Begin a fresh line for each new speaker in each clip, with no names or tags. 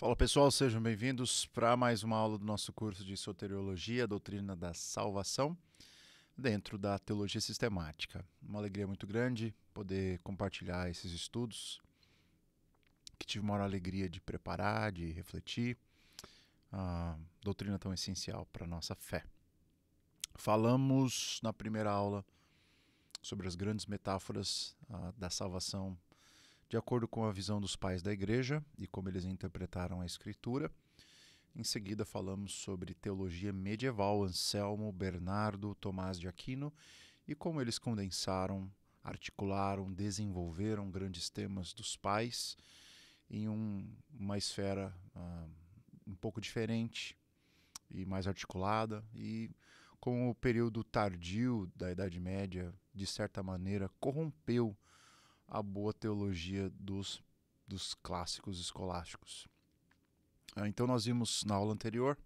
Fala pessoal, sejam bem-vindos para mais uma aula do nosso curso de Soteriologia, Doutrina da Salvação, dentro da Teologia Sistemática. Uma alegria muito grande poder compartilhar esses estudos, que tive uma alegria de preparar, de refletir, a doutrina tão essencial para a nossa fé. Falamos na primeira aula sobre as grandes metáforas ah, da salvação de acordo com a visão dos pais da igreja e como eles interpretaram a escritura, em seguida falamos sobre teologia medieval, Anselmo, Bernardo, Tomás de Aquino e como eles condensaram, articularam, desenvolveram grandes temas dos pais em um, uma esfera uh, um pouco diferente e mais articulada e com o período tardio da Idade Média, de certa maneira, corrompeu a boa teologia dos, dos clássicos escolásticos. Ah, então, nós vimos na aula anterior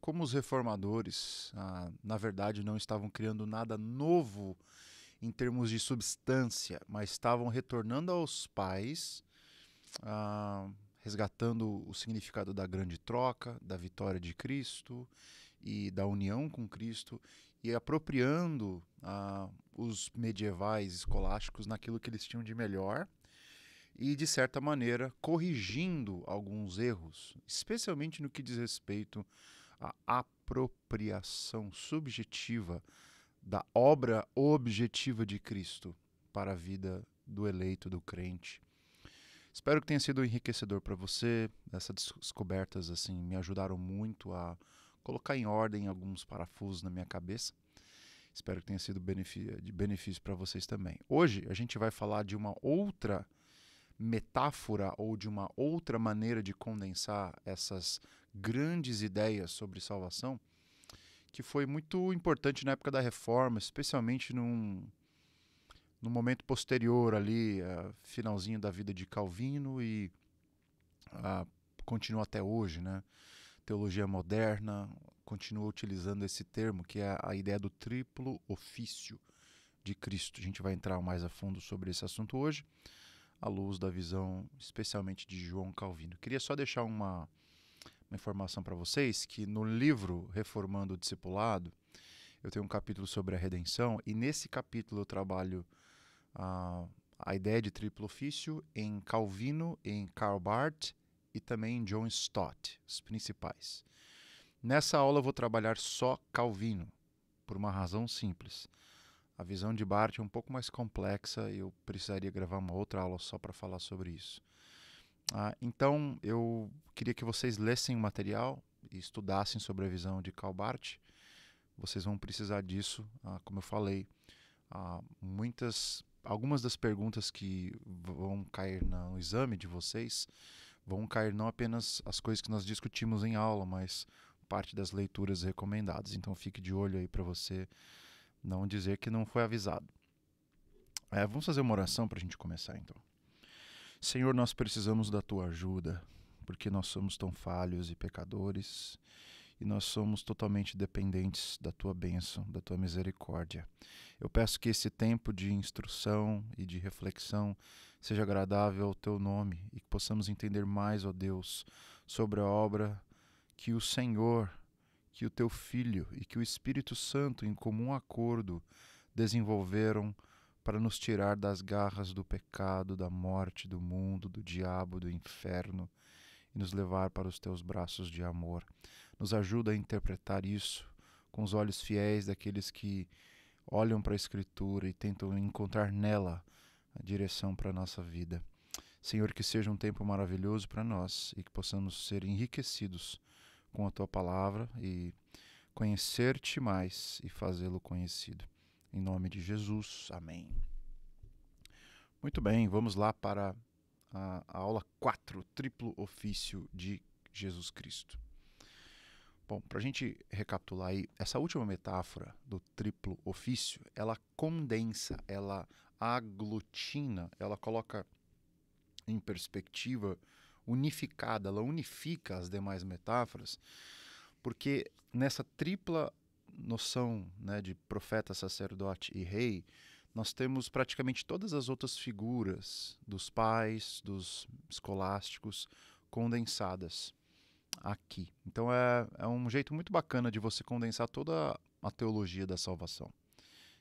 como os reformadores, ah, na verdade, não estavam criando nada novo em termos de substância, mas estavam retornando aos pais, ah, resgatando o significado da grande troca, da vitória de Cristo e da união com Cristo e apropriando ah, os medievais escolásticos naquilo que eles tinham de melhor e, de certa maneira, corrigindo alguns erros, especialmente no que diz respeito à apropriação subjetiva da obra objetiva de Cristo para a vida do eleito, do crente. Espero que tenha sido enriquecedor para você. Essas descobertas assim me ajudaram muito a colocar em ordem alguns parafusos na minha cabeça. Espero que tenha sido de benefício para vocês também. Hoje a gente vai falar de uma outra metáfora ou de uma outra maneira de condensar essas grandes ideias sobre salvação, que foi muito importante na época da reforma, especialmente num, num momento posterior ali, uh, finalzinho da vida de Calvino e uh, continua até hoje, né? teologia moderna continua utilizando esse termo, que é a ideia do triplo ofício de Cristo. A gente vai entrar mais a fundo sobre esse assunto hoje, à luz da visão especialmente de João Calvino. Queria só deixar uma, uma informação para vocês que no livro Reformando o Discipulado, eu tenho um capítulo sobre a redenção e nesse capítulo eu trabalho a, a ideia de triplo ofício em Calvino, em Karl Barth e também em John Stott, os principais. Nessa aula eu vou trabalhar só Calvino, por uma razão simples. A visão de Barth é um pouco mais complexa e eu precisaria gravar uma outra aula só para falar sobre isso. Ah, então eu queria que vocês lessem o material e estudassem sobre a visão de Karl Barth. Vocês vão precisar disso, ah, como eu falei. Ah, muitas, algumas das perguntas que vão cair no exame de vocês vão cair não apenas as coisas que nós discutimos em aula, mas parte das leituras recomendadas. Então fique de olho aí para você não dizer que não foi avisado. É, vamos fazer uma oração para a gente começar então. Senhor, nós precisamos da tua ajuda, porque nós somos tão falhos e pecadores e nós somos totalmente dependentes da tua bênção, da tua misericórdia. Eu peço que esse tempo de instrução e de reflexão seja agradável ao teu nome e que possamos entender mais, ó Deus, sobre a obra que o Senhor, que o teu Filho e que o Espírito Santo, em comum acordo, desenvolveram para nos tirar das garras do pecado, da morte, do mundo, do diabo, do inferno e nos levar para os teus braços de amor nos ajuda a interpretar isso com os olhos fiéis daqueles que olham para a Escritura e tentam encontrar nela a direção para a nossa vida. Senhor, que seja um tempo maravilhoso para nós e que possamos ser enriquecidos com a tua palavra e conhecer-te mais e fazê-lo conhecido. Em nome de Jesus, amém. Muito bem, vamos lá para a, a aula 4, triplo ofício de Jesus Cristo. Bom, para a gente recapitular aí, essa última metáfora do triplo ofício, ela condensa, ela aglutina, ela coloca em perspectiva unificada, ela unifica as demais metáforas, porque nessa tripla noção né, de profeta, sacerdote e rei, nós temos praticamente todas as outras figuras dos pais, dos escolásticos, condensadas aqui. Então é, é um jeito muito bacana de você condensar toda a teologia da salvação.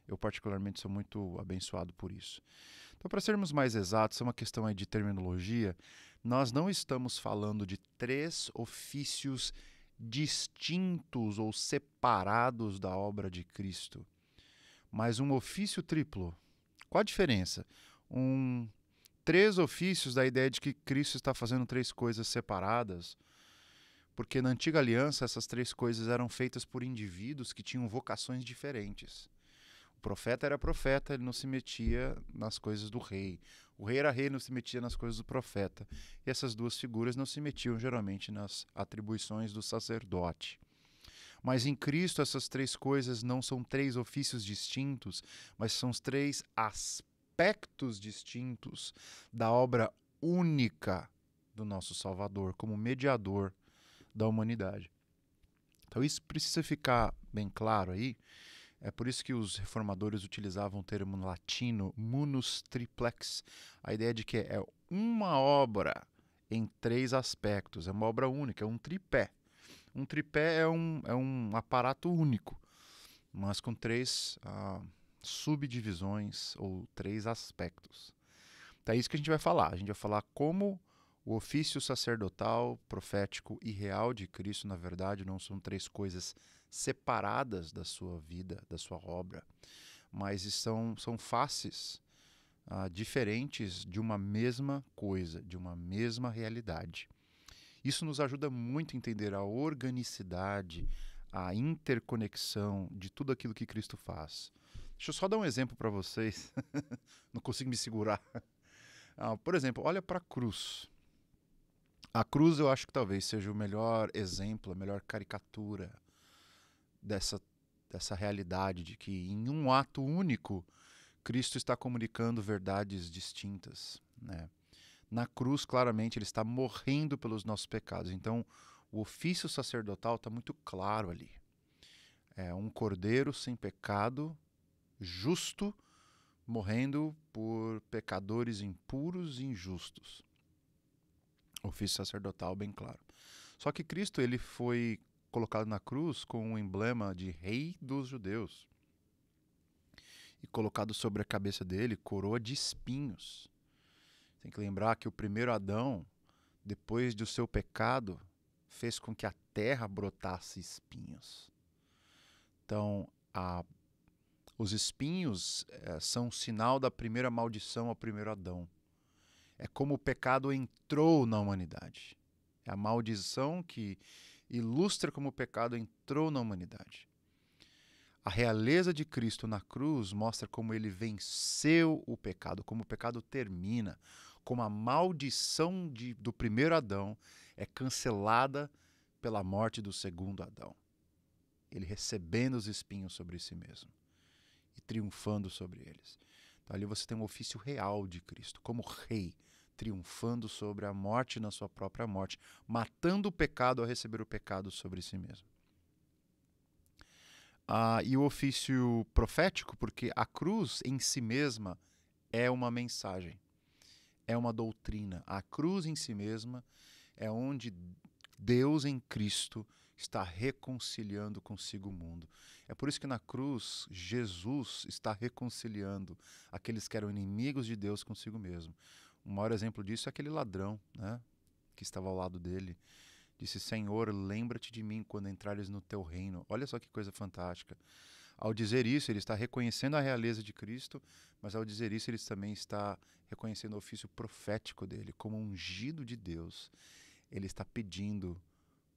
Eu, particularmente, sou muito abençoado por isso. Então, para sermos mais exatos, é uma questão aí de terminologia. Nós não estamos falando de três ofícios distintos ou separados da obra de Cristo, mas um ofício triplo. Qual a diferença? Um, três ofícios da ideia de que Cristo está fazendo três coisas separadas porque na antiga aliança essas três coisas eram feitas por indivíduos que tinham vocações diferentes. O profeta era profeta, ele não se metia nas coisas do rei. O rei era rei, não se metia nas coisas do profeta. E essas duas figuras não se metiam geralmente nas atribuições do sacerdote. Mas em Cristo essas três coisas não são três ofícios distintos, mas são os três aspectos distintos da obra única do nosso Salvador como mediador da humanidade. Então isso precisa ficar bem claro aí. É por isso que os reformadores utilizavam o termo latino munus triplex, a ideia de que é uma obra em três aspectos, é uma obra única, é um tripé. Um tripé é um, é um aparato único, mas com três ah, subdivisões ou três aspectos. Então é isso que a gente vai falar. A gente vai falar como o ofício sacerdotal, profético e real de Cristo, na verdade, não são três coisas separadas da sua vida, da sua obra, mas são, são faces ah, diferentes de uma mesma coisa, de uma mesma realidade. Isso nos ajuda muito a entender a organicidade, a interconexão de tudo aquilo que Cristo faz. Deixa eu só dar um exemplo para vocês, não consigo me segurar. Ah, por exemplo, olha para a cruz. A Cruz eu acho que talvez seja o melhor exemplo, a melhor caricatura dessa, dessa realidade de que em um ato único Cristo está comunicando verdades distintas. Né? Na cruz, claramente, ele está morrendo pelos nossos pecados. Então, o ofício sacerdotal está muito claro ali. É um cordeiro sem pecado, justo, morrendo por pecadores impuros e injustos ofício sacerdotal bem claro. Só que Cristo ele foi colocado na cruz com o emblema de rei dos judeus e colocado sobre a cabeça dele coroa de espinhos. Tem que lembrar que o primeiro Adão, depois do seu pecado, fez com que a terra brotasse espinhos. Então, a, os espinhos é, são o sinal da primeira maldição ao primeiro Adão. É como o pecado entrou na humanidade. É a maldição que ilustra como o pecado entrou na humanidade. A realeza de Cristo na cruz mostra como ele venceu o pecado, como o pecado termina, como a maldição de, do primeiro Adão é cancelada pela morte do segundo Adão. Ele recebendo os espinhos sobre si mesmo e triunfando sobre eles. Então, ali você tem um ofício real de Cristo, como rei, triunfando sobre a morte na sua própria morte, matando o pecado ao receber o pecado sobre si mesmo. Ah, e o ofício profético, porque a cruz em si mesma é uma mensagem, é uma doutrina. A cruz em si mesma é onde Deus em Cristo está reconciliando consigo o mundo. É por isso que na cruz Jesus está reconciliando aqueles que eram inimigos de Deus consigo mesmo. O maior exemplo disso é aquele ladrão, né? Que estava ao lado dele. Disse: Senhor, lembra-te de mim quando entrares no teu reino. Olha só que coisa fantástica. Ao dizer isso, ele está reconhecendo a realeza de Cristo, mas ao dizer isso, ele também está reconhecendo o ofício profético dele, como ungido de Deus. Ele está pedindo,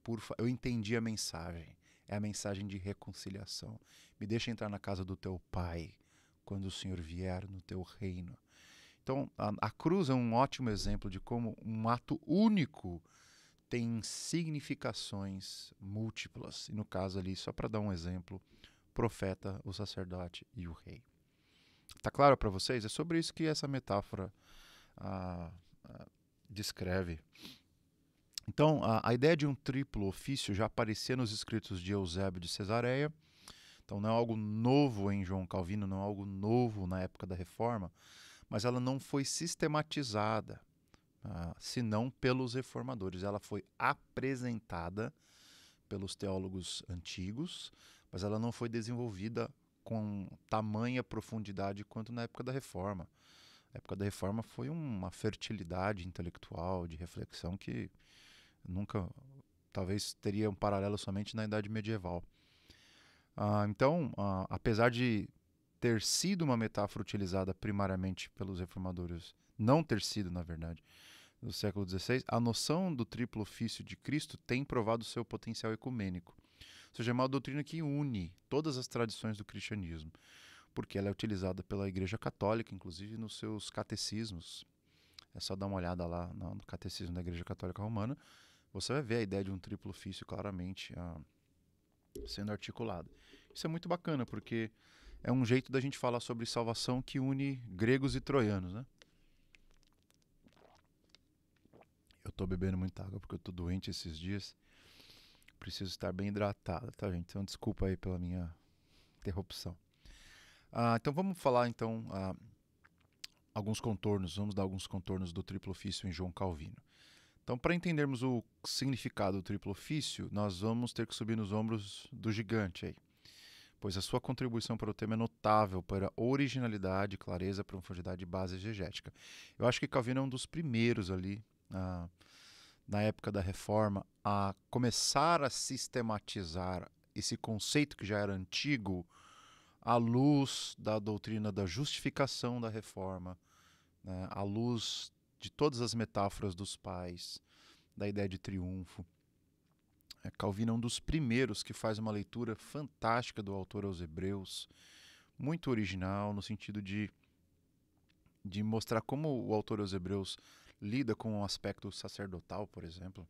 por fa... eu entendi a mensagem. É a mensagem de reconciliação. Me deixa entrar na casa do teu pai quando o Senhor vier no teu reino. Então, a, a cruz é um ótimo exemplo de como um ato único tem significações múltiplas. E no caso ali, só para dar um exemplo, profeta, o sacerdote e o rei. Tá claro para vocês? É sobre isso que essa metáfora descreve. Então, a, a, ideia de um triplo ofício já aparecia nos escritos de Eusébio de Cesareia. Então, não é algo novo em João Calvino, não é algo novo na época da Reforma, mas ela não foi sistematizada, ah, senão pelos reformadores. Ela foi apresentada pelos teólogos antigos, mas ela não foi desenvolvida com tamanha profundidade quanto na época da Reforma. A época da Reforma foi uma fertilidade intelectual, de reflexão que nunca, talvez, teria um paralelo somente na Idade Medieval. Ah, então, ah, apesar de ter sido uma metáfora utilizada primariamente pelos reformadores, não ter sido, na verdade, no século XVI, a noção do triplo ofício de Cristo tem provado seu potencial ecumênico. Ou seja, é uma doutrina que une todas as tradições do cristianismo, porque ela é utilizada pela Igreja Católica, inclusive nos seus catecismos. É só dar uma olhada lá no catecismo da Igreja Católica Romana, você vai ver a ideia de um triplo ofício claramente ah, sendo articulada. Isso é muito bacana, porque é um jeito da gente falar sobre salvação que une gregos e troianos, né? Eu tô bebendo muita água porque eu tô doente esses dias. Preciso estar bem hidratado, tá, gente? Então desculpa aí pela minha interrupção. Ah, então vamos falar então ah, alguns contornos, vamos dar alguns contornos do triplo ofício em João Calvino. Então, para entendermos o significado do triplo ofício, nós vamos ter que subir nos ombros do gigante aí pois a sua contribuição para o tema é notável para originalidade, clareza, profundidade e base exegética. Eu acho que Calvino é um dos primeiros ali, ah, na época da reforma, a começar a sistematizar esse conceito que já era antigo à luz da doutrina da justificação da reforma, né, à luz de todas as metáforas dos pais, da ideia de triunfo. É Calvino é um dos primeiros que faz uma leitura fantástica do autor aos Hebreus, muito original, no sentido de, de mostrar como o autor aos Hebreus lida com o aspecto sacerdotal, por exemplo,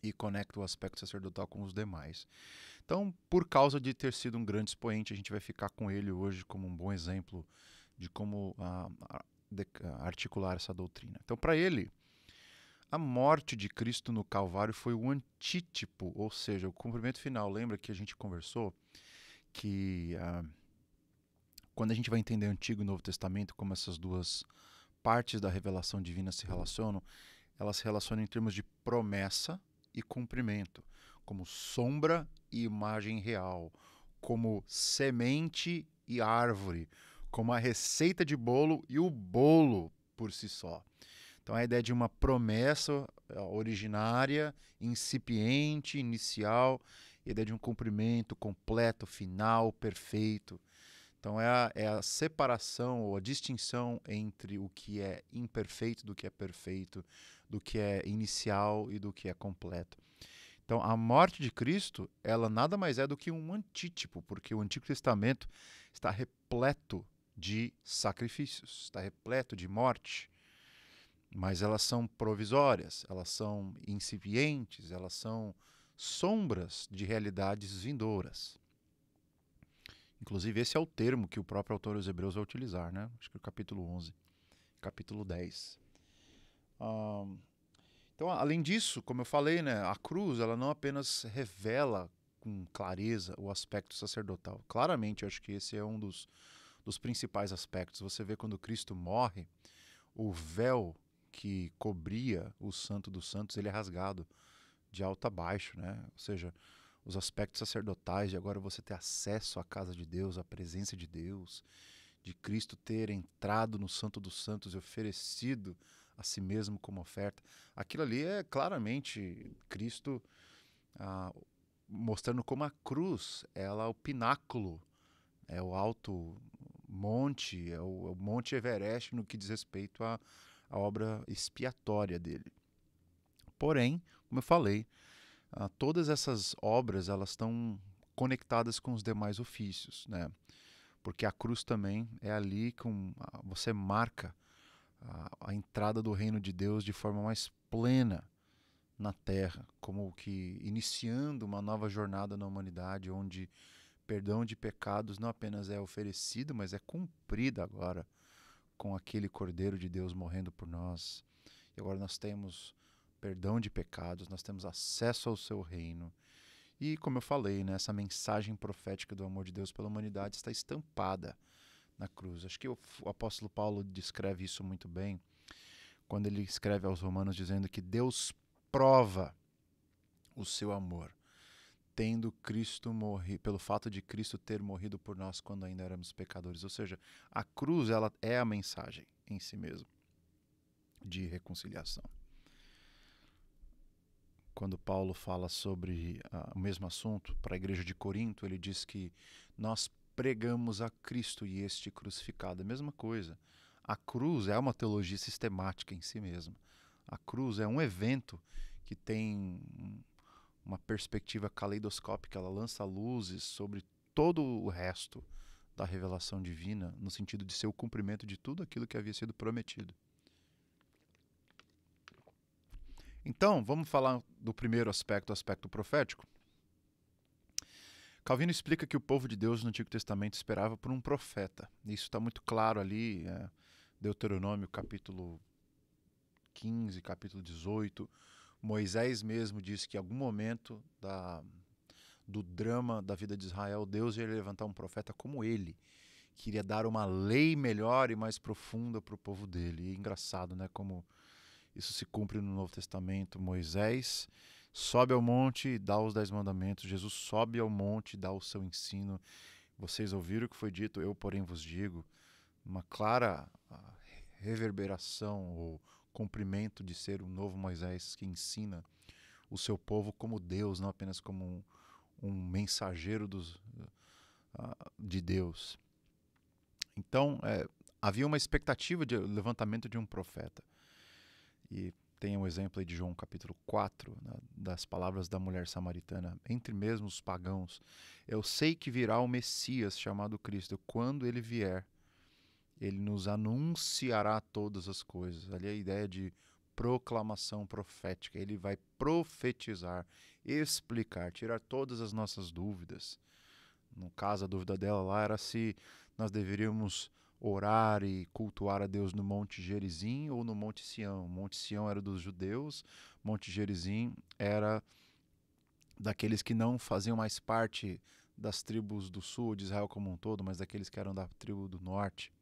e conecta o aspecto sacerdotal com os demais. Então, por causa de ter sido um grande expoente, a gente vai ficar com ele hoje como um bom exemplo de como ah, de, ah, articular essa doutrina. Então, para ele a morte de Cristo no Calvário foi o antítipo, ou seja, o cumprimento final. Lembra que a gente conversou que ah, quando a gente vai entender Antigo e Novo Testamento, como essas duas partes da revelação divina se relacionam, elas se relacionam em termos de promessa e cumprimento, como sombra e imagem real, como semente e árvore, como a receita de bolo e o bolo por si só. Então, a ideia de uma promessa eh, originária, incipiente, inicial, e a ideia de um cumprimento completo, final, perfeito. Então, é a, é a separação ou a distinção entre o que é imperfeito do que é perfeito, do que é inicial e do que é completo. Então, a morte de Cristo, ela nada mais é do que um antítipo, porque o Antigo Testamento está repleto de sacrifícios, está repleto de morte mas elas são provisórias, elas são incipientes, elas são sombras de realidades vindouras. Inclusive, esse é o termo que o próprio autor dos Hebreus vai utilizar, né? Acho que é o capítulo 11, capítulo 10. Um, então, além disso, como eu falei, né, a cruz ela não apenas revela com clareza o aspecto sacerdotal. Claramente, acho que esse é um dos, dos principais aspectos. Você vê quando Cristo morre, o véu que cobria o Santo dos Santos, ele é rasgado de alto a baixo, né? Ou seja, os aspectos sacerdotais de agora você ter acesso à casa de Deus, à presença de Deus, de Cristo ter entrado no Santo dos Santos e oferecido a si mesmo como oferta. Aquilo ali é claramente Cristo ah, mostrando como a cruz ela é o pináculo, é o alto monte, é o, é o Monte Everest no que diz respeito a a obra expiatória dele. Porém, como eu falei, ah, todas essas obras elas estão conectadas com os demais ofícios, né? Porque a cruz também é ali que ah, você marca a, ah, a entrada do reino de Deus de forma mais plena na terra, como que iniciando uma nova jornada na humanidade, onde perdão de pecados não apenas é oferecido, mas é cumprido agora com aquele Cordeiro de Deus morrendo por nós. E agora nós temos perdão de pecados, nós temos acesso ao seu reino. E como eu falei, né, essa mensagem profética do amor de Deus pela humanidade está estampada na cruz. Acho que o apóstolo Paulo descreve isso muito bem quando ele escreve aos Romanos dizendo que Deus prova o seu amor tendo Cristo morrido, pelo fato de Cristo ter morrido por nós quando ainda éramos pecadores. Ou seja, a cruz ela é a mensagem em si mesma de reconciliação. Quando Paulo fala sobre uh, o mesmo assunto para a igreja de Corinto, ele diz que nós pregamos a Cristo e este crucificado. A mesma coisa. A cruz é uma teologia sistemática em si mesma. A cruz é um evento que tem uma perspectiva caleidoscópica, ela lança luzes sobre todo o resto da revelação divina, no sentido de ser o cumprimento de tudo aquilo que havia sido prometido. Então, vamos falar do primeiro aspecto, o aspecto profético. Calvino explica que o povo de Deus no Antigo Testamento esperava por um profeta. Isso está muito claro ali, é, Deuteronômio capítulo 15, capítulo 18. Moisés mesmo disse que em algum momento da, do drama da vida de Israel, Deus ia levantar um profeta como ele, que iria dar uma lei melhor e mais profunda para o povo dele. E é engraçado, né? Como isso se cumpre no Novo Testamento. Moisés sobe ao monte e dá os dez mandamentos. Jesus sobe ao monte e dá o seu ensino. Vocês ouviram o que foi dito, eu, porém, vos digo. Uma clara ah, reverberação ou cumprimento de ser o novo Moisés que ensina o seu povo como Deus, não apenas como um, um mensageiro dos, uh, de Deus. Então, é, havia uma expectativa de levantamento de um profeta. E tem um exemplo aí de João capítulo 4, né, das palavras da mulher samaritana, entre mesmo os pagãos. Eu sei que virá o Messias chamado Cristo. Quando ele vier, ele nos anunciará todas as coisas. Ali é a ideia de proclamação profética. Ele vai profetizar, explicar, tirar todas as nossas dúvidas. No caso, a dúvida dela lá era se nós deveríamos orar e cultuar a Deus no Monte Gerizim ou no Monte Sião. Monte Sião era dos judeus, Monte Gerizim era daqueles que não faziam mais parte das tribos do sul de Israel como um todo, mas daqueles que eram da tribo do norte.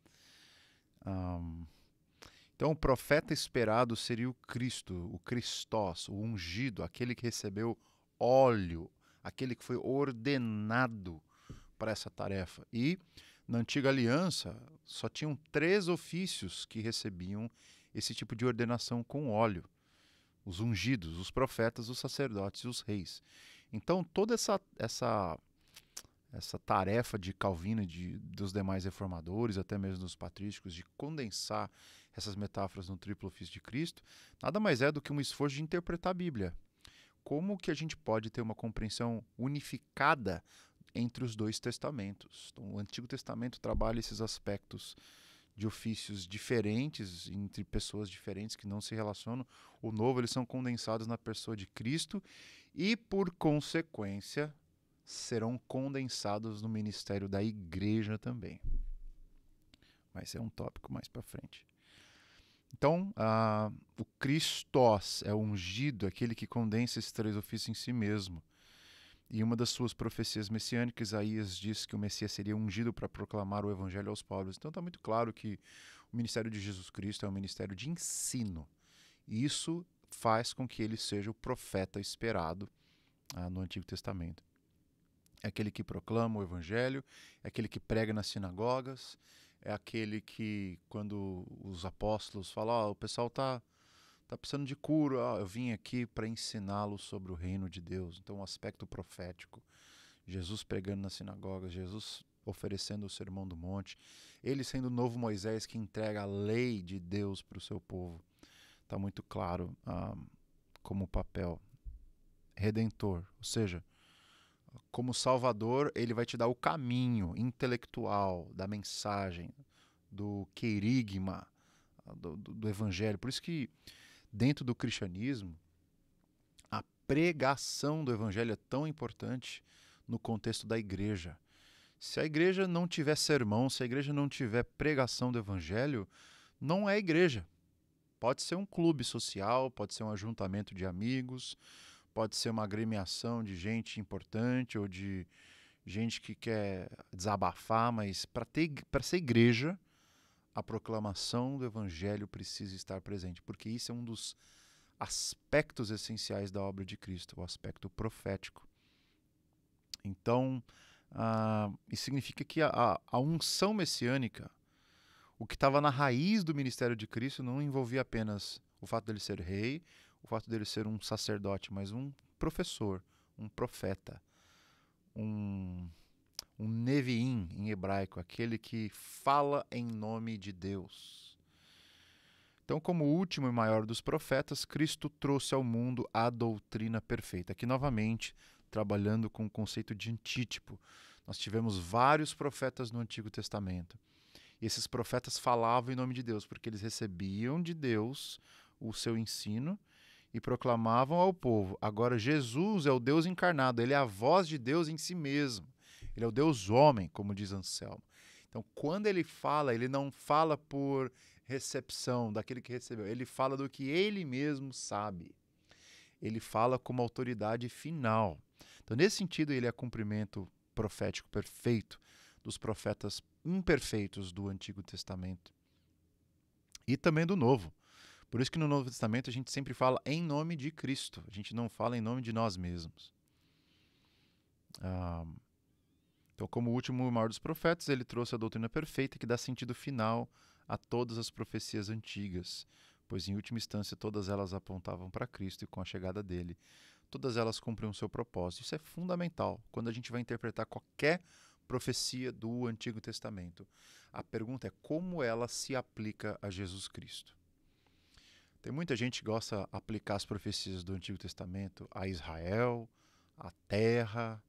Um, então, o profeta esperado seria o Cristo, o Cristós, o ungido, aquele que recebeu óleo, aquele que foi ordenado para essa tarefa. E na antiga aliança só tinham três ofícios que recebiam esse tipo de ordenação com óleo: os ungidos, os profetas, os sacerdotes e os reis. Então, toda essa, essa essa tarefa de Calvino, de, dos demais reformadores, até mesmo dos patrísticos, de condensar essas metáforas no triplo ofício de Cristo, nada mais é do que um esforço de interpretar a Bíblia. Como que a gente pode ter uma compreensão unificada entre os dois testamentos? Então, o Antigo Testamento trabalha esses aspectos de ofícios diferentes, entre pessoas diferentes que não se relacionam. O novo, eles são condensados na pessoa de Cristo e, por consequência, serão condensados no ministério da igreja também. Mas é um tópico mais para frente. Então, o Christos é ungido, aquele que condensa esses três ofícios em si mesmo. E uma das suas profecias messiânicas, Isaías diz que o Messias seria ungido para proclamar o evangelho aos pobres. Então, está muito claro que o ministério de Jesus Cristo é um ministério de ensino. E isso faz com que ele seja o profeta esperado ah, no Antigo Testamento é aquele que proclama o evangelho, é aquele que prega nas sinagogas, é aquele que, quando os apóstolos falam, oh, o pessoal está tá precisando de cura, oh, eu vim aqui para ensiná-los sobre o reino de Deus. Então, o um aspecto profético, Jesus pregando nas sinagogas, Jesus oferecendo o sermão do monte, ele sendo o novo Moisés que entrega a lei de Deus para o seu povo. Está muito claro ah, como papel redentor, ou seja, como Salvador, ele vai te dar o caminho intelectual da mensagem, do querigma, do, do, do evangelho. Por isso que, dentro do cristianismo, a pregação do evangelho é tão importante no contexto da igreja. Se a igreja não tiver sermão, se a igreja não tiver pregação do evangelho, não é igreja. Pode ser um clube social, pode ser um ajuntamento de amigos, pode ser uma agremiação de gente importante ou de gente que quer desabafar, mas para ser igreja, a proclamação do evangelho precisa estar presente, porque isso é um dos aspectos essenciais da obra de Cristo, o aspecto profético. Então, ah, isso significa que a, a unção messiânica, o que estava na raiz do ministério de Cristo, não envolvia apenas o fato dele ser rei, o fato dele ser um sacerdote, mas um professor, um profeta, um, um neviim em hebraico, aquele que fala em nome de Deus. Então, como último e maior dos profetas, Cristo trouxe ao mundo a doutrina perfeita. Aqui, novamente, trabalhando com o conceito de antítipo. Nós tivemos vários profetas no Antigo Testamento. E esses profetas falavam em nome de Deus, porque eles recebiam de Deus o seu ensino e proclamavam ao povo. Agora, Jesus é o Deus encarnado, ele é a voz de Deus em si mesmo. Ele é o Deus homem, como diz Anselmo. Então, quando ele fala, ele não fala por recepção daquele que recebeu, ele fala do que ele mesmo sabe. Ele fala como autoridade final. Então, nesse sentido, ele é cumprimento profético perfeito dos profetas imperfeitos do Antigo Testamento e também do Novo. Por isso que no Novo Testamento a gente sempre fala em nome de Cristo, a gente não fala em nome de nós mesmos. Ah, então, como último e maior dos profetas, ele trouxe a doutrina perfeita que dá sentido final a todas as profecias antigas, pois em última instância todas elas apontavam para Cristo e com a chegada dele, todas elas cumpriam o seu propósito. Isso é fundamental quando a gente vai interpretar qualquer profecia do Antigo Testamento. A pergunta é como ela se aplica a Jesus Cristo. Tem muita gente que gosta de aplicar as profecias do Antigo Testamento a Israel, a terra,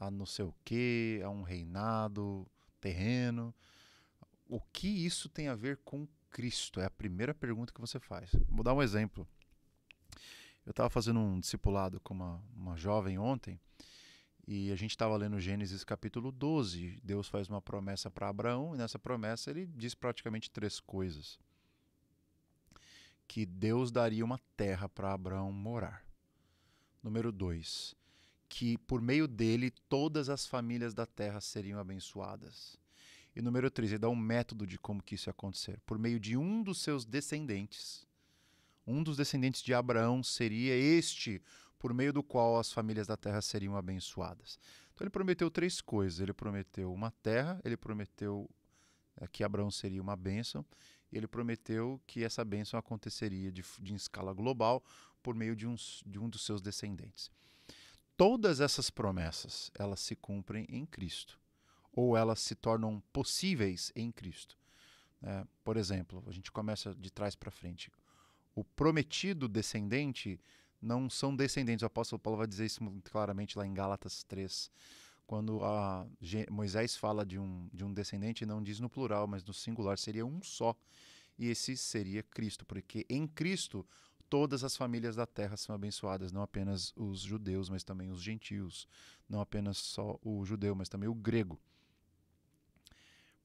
a não sei o quê, a um reinado terreno. O que isso tem a ver com Cristo? É a primeira pergunta que você faz. Vou dar um exemplo. Eu estava fazendo um discipulado com uma, uma jovem ontem e a gente estava lendo Gênesis capítulo 12. Deus faz uma promessa para Abraão e nessa promessa ele diz praticamente três coisas que Deus daria uma terra para Abraão morar. Número 2, que por meio dele todas as famílias da terra seriam abençoadas. E número 3, ele dá um método de como que isso ia acontecer. Por meio de um dos seus descendentes, um dos descendentes de Abraão seria este, por meio do qual as famílias da terra seriam abençoadas. Então ele prometeu três coisas: ele prometeu uma terra, ele prometeu é, que Abraão seria uma bênção, ele prometeu que essa bênção aconteceria de, de escala global por meio de um, de um dos seus descendentes. Todas essas promessas, elas se cumprem em Cristo, ou elas se tornam possíveis em Cristo. É, por exemplo, a gente começa de trás para frente. O prometido descendente não são descendentes. O apóstolo Paulo vai dizer isso muito claramente lá em Gálatas 3 quando Moisés fala de um, de um descendente, não diz no plural, mas no singular, seria um só. E esse seria Cristo, porque em Cristo todas as famílias da terra são abençoadas, não apenas os judeus, mas também os gentios, não apenas só o judeu, mas também o grego.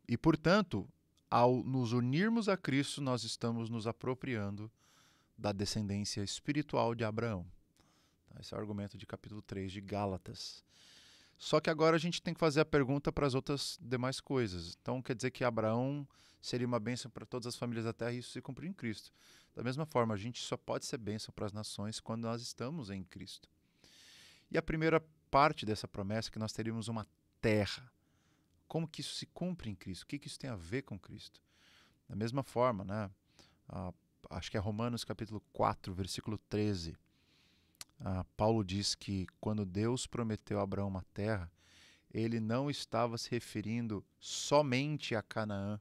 E portanto, ao nos unirmos a Cristo, nós estamos nos apropriando da descendência espiritual de Abraão. Tá, esse é o argumento de capítulo 3 de Gálatas. Só que agora a gente tem que fazer a pergunta para as outras demais coisas. Então quer dizer que Abraão seria uma bênção para todas as famílias da terra e isso se cumpriu em Cristo. Da mesma forma, a gente só pode ser bênção para as nações quando nós estamos em Cristo. E a primeira parte dessa promessa é que nós teríamos uma terra. Como que isso se cumpre em Cristo? O que, que isso tem a ver com Cristo? Da mesma forma, né? Ah, acho que é Romanos capítulo 4, versículo 13 ah, Paulo diz que quando Deus prometeu a Abraão uma terra, ele não estava se referindo somente a Canaã,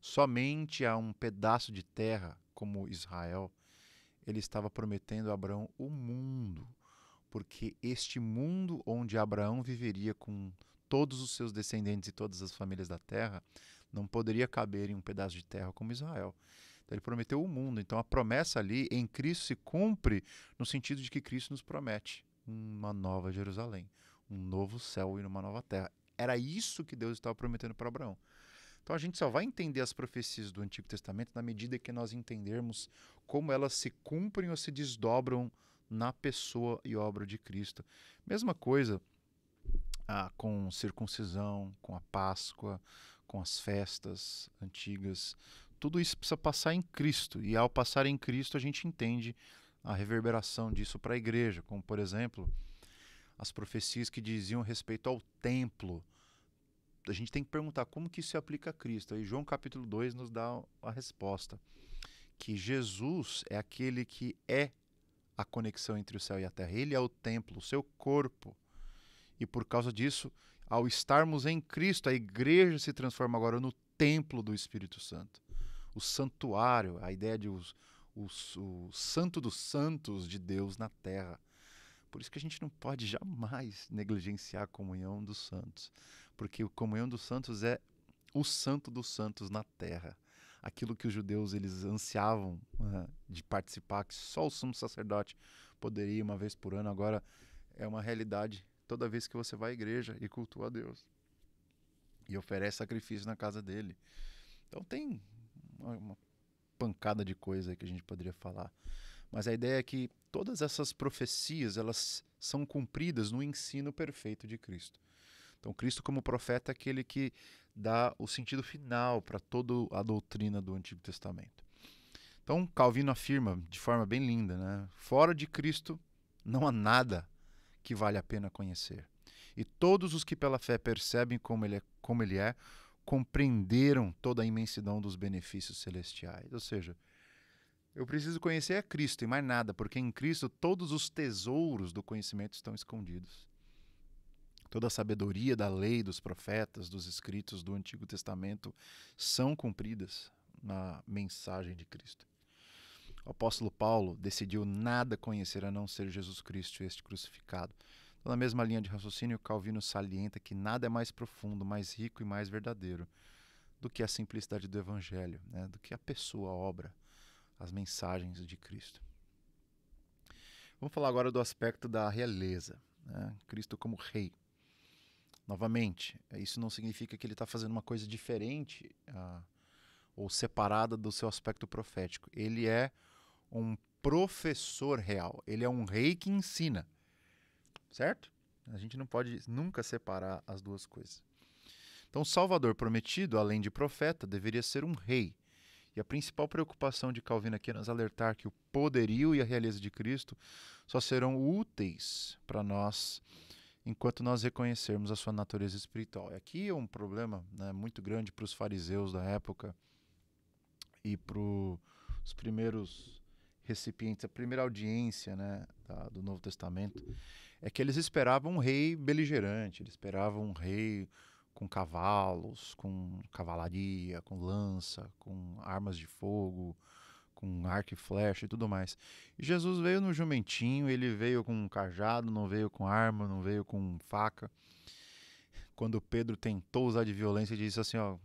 somente a um pedaço de terra como Israel. Ele estava prometendo a Abraão o mundo, porque este mundo onde Abraão viveria com todos os seus descendentes e todas as famílias da terra não poderia caber em um pedaço de terra como Israel. Ele prometeu o mundo. Então a promessa ali em Cristo se cumpre no sentido de que Cristo nos promete uma nova Jerusalém, um novo céu e uma nova terra. Era isso que Deus estava prometendo para Abraão. Então a gente só vai entender as profecias do Antigo Testamento na medida que nós entendermos como elas se cumprem ou se desdobram na pessoa e obra de Cristo. Mesma coisa ah, com circuncisão, com a Páscoa, com as festas antigas, tudo isso precisa passar em Cristo. E ao passar em Cristo, a gente entende a reverberação disso para a igreja, como, por exemplo, as profecias que diziam respeito ao templo. A gente tem que perguntar como que isso se aplica a Cristo. E João capítulo 2 nos dá a resposta. Que Jesus é aquele que é a conexão entre o céu e a terra. Ele é o templo, o seu corpo. E por causa disso, ao estarmos em Cristo, a igreja se transforma agora no templo do Espírito Santo o santuário, a ideia de os, os, o santo dos santos de Deus na terra. Por isso que a gente não pode jamais negligenciar a comunhão dos santos, porque a comunhão dos santos é o santo dos santos na terra. Aquilo que os judeus eles ansiavam né, de participar, que só o sumo sacerdote poderia uma vez por ano, agora é uma realidade toda vez que você vai à igreja e cultua a Deus e oferece sacrifício na casa dele. Então tem uma pancada de coisa que a gente poderia falar. Mas a ideia é que todas essas profecias, elas são cumpridas no ensino perfeito de Cristo. Então, Cristo, como profeta, é aquele que dá o sentido final para toda a doutrina do Antigo Testamento. Então, Calvino afirma de forma bem linda: né? fora de Cristo não há nada que vale a pena conhecer. E todos os que pela fé percebem como ele é, como ele é compreenderam toda a imensidão dos benefícios celestiais. Ou seja, eu preciso conhecer a Cristo e mais nada, porque em Cristo todos os tesouros do conhecimento estão escondidos. Toda a sabedoria da lei, dos profetas, dos escritos do Antigo Testamento são cumpridas na mensagem de Cristo. O apóstolo Paulo decidiu nada conhecer a não ser Jesus Cristo, este crucificado. Pela mesma linha de raciocínio, Calvino salienta que nada é mais profundo, mais rico e mais verdadeiro do que a simplicidade do Evangelho, né? do que a pessoa, a obra, as mensagens de Cristo. Vamos falar agora do aspecto da realeza, né? Cristo como rei. Novamente, isso não significa que ele está fazendo uma coisa diferente ah, ou separada do seu aspecto profético. Ele é um professor real, ele é um rei que ensina certo? A gente não pode nunca separar as duas coisas. Então, Salvador prometido, além de profeta, deveria ser um rei. E a principal preocupação de Calvino aqui é nos alertar que o poderio e a realeza de Cristo só serão úteis para nós enquanto nós reconhecermos a sua natureza espiritual. E aqui é um problema né, muito grande para os fariseus da época e para os primeiros recipientes, a primeira audiência né, da, do Novo Testamento, é que eles esperavam um rei beligerante, eles esperavam um rei com cavalos, com cavalaria, com lança, com armas de fogo, com arco e flecha e tudo mais. E Jesus veio no jumentinho, ele veio com um cajado, não veio com arma, não veio com faca. Quando Pedro tentou usar de violência, ele disse assim, ó,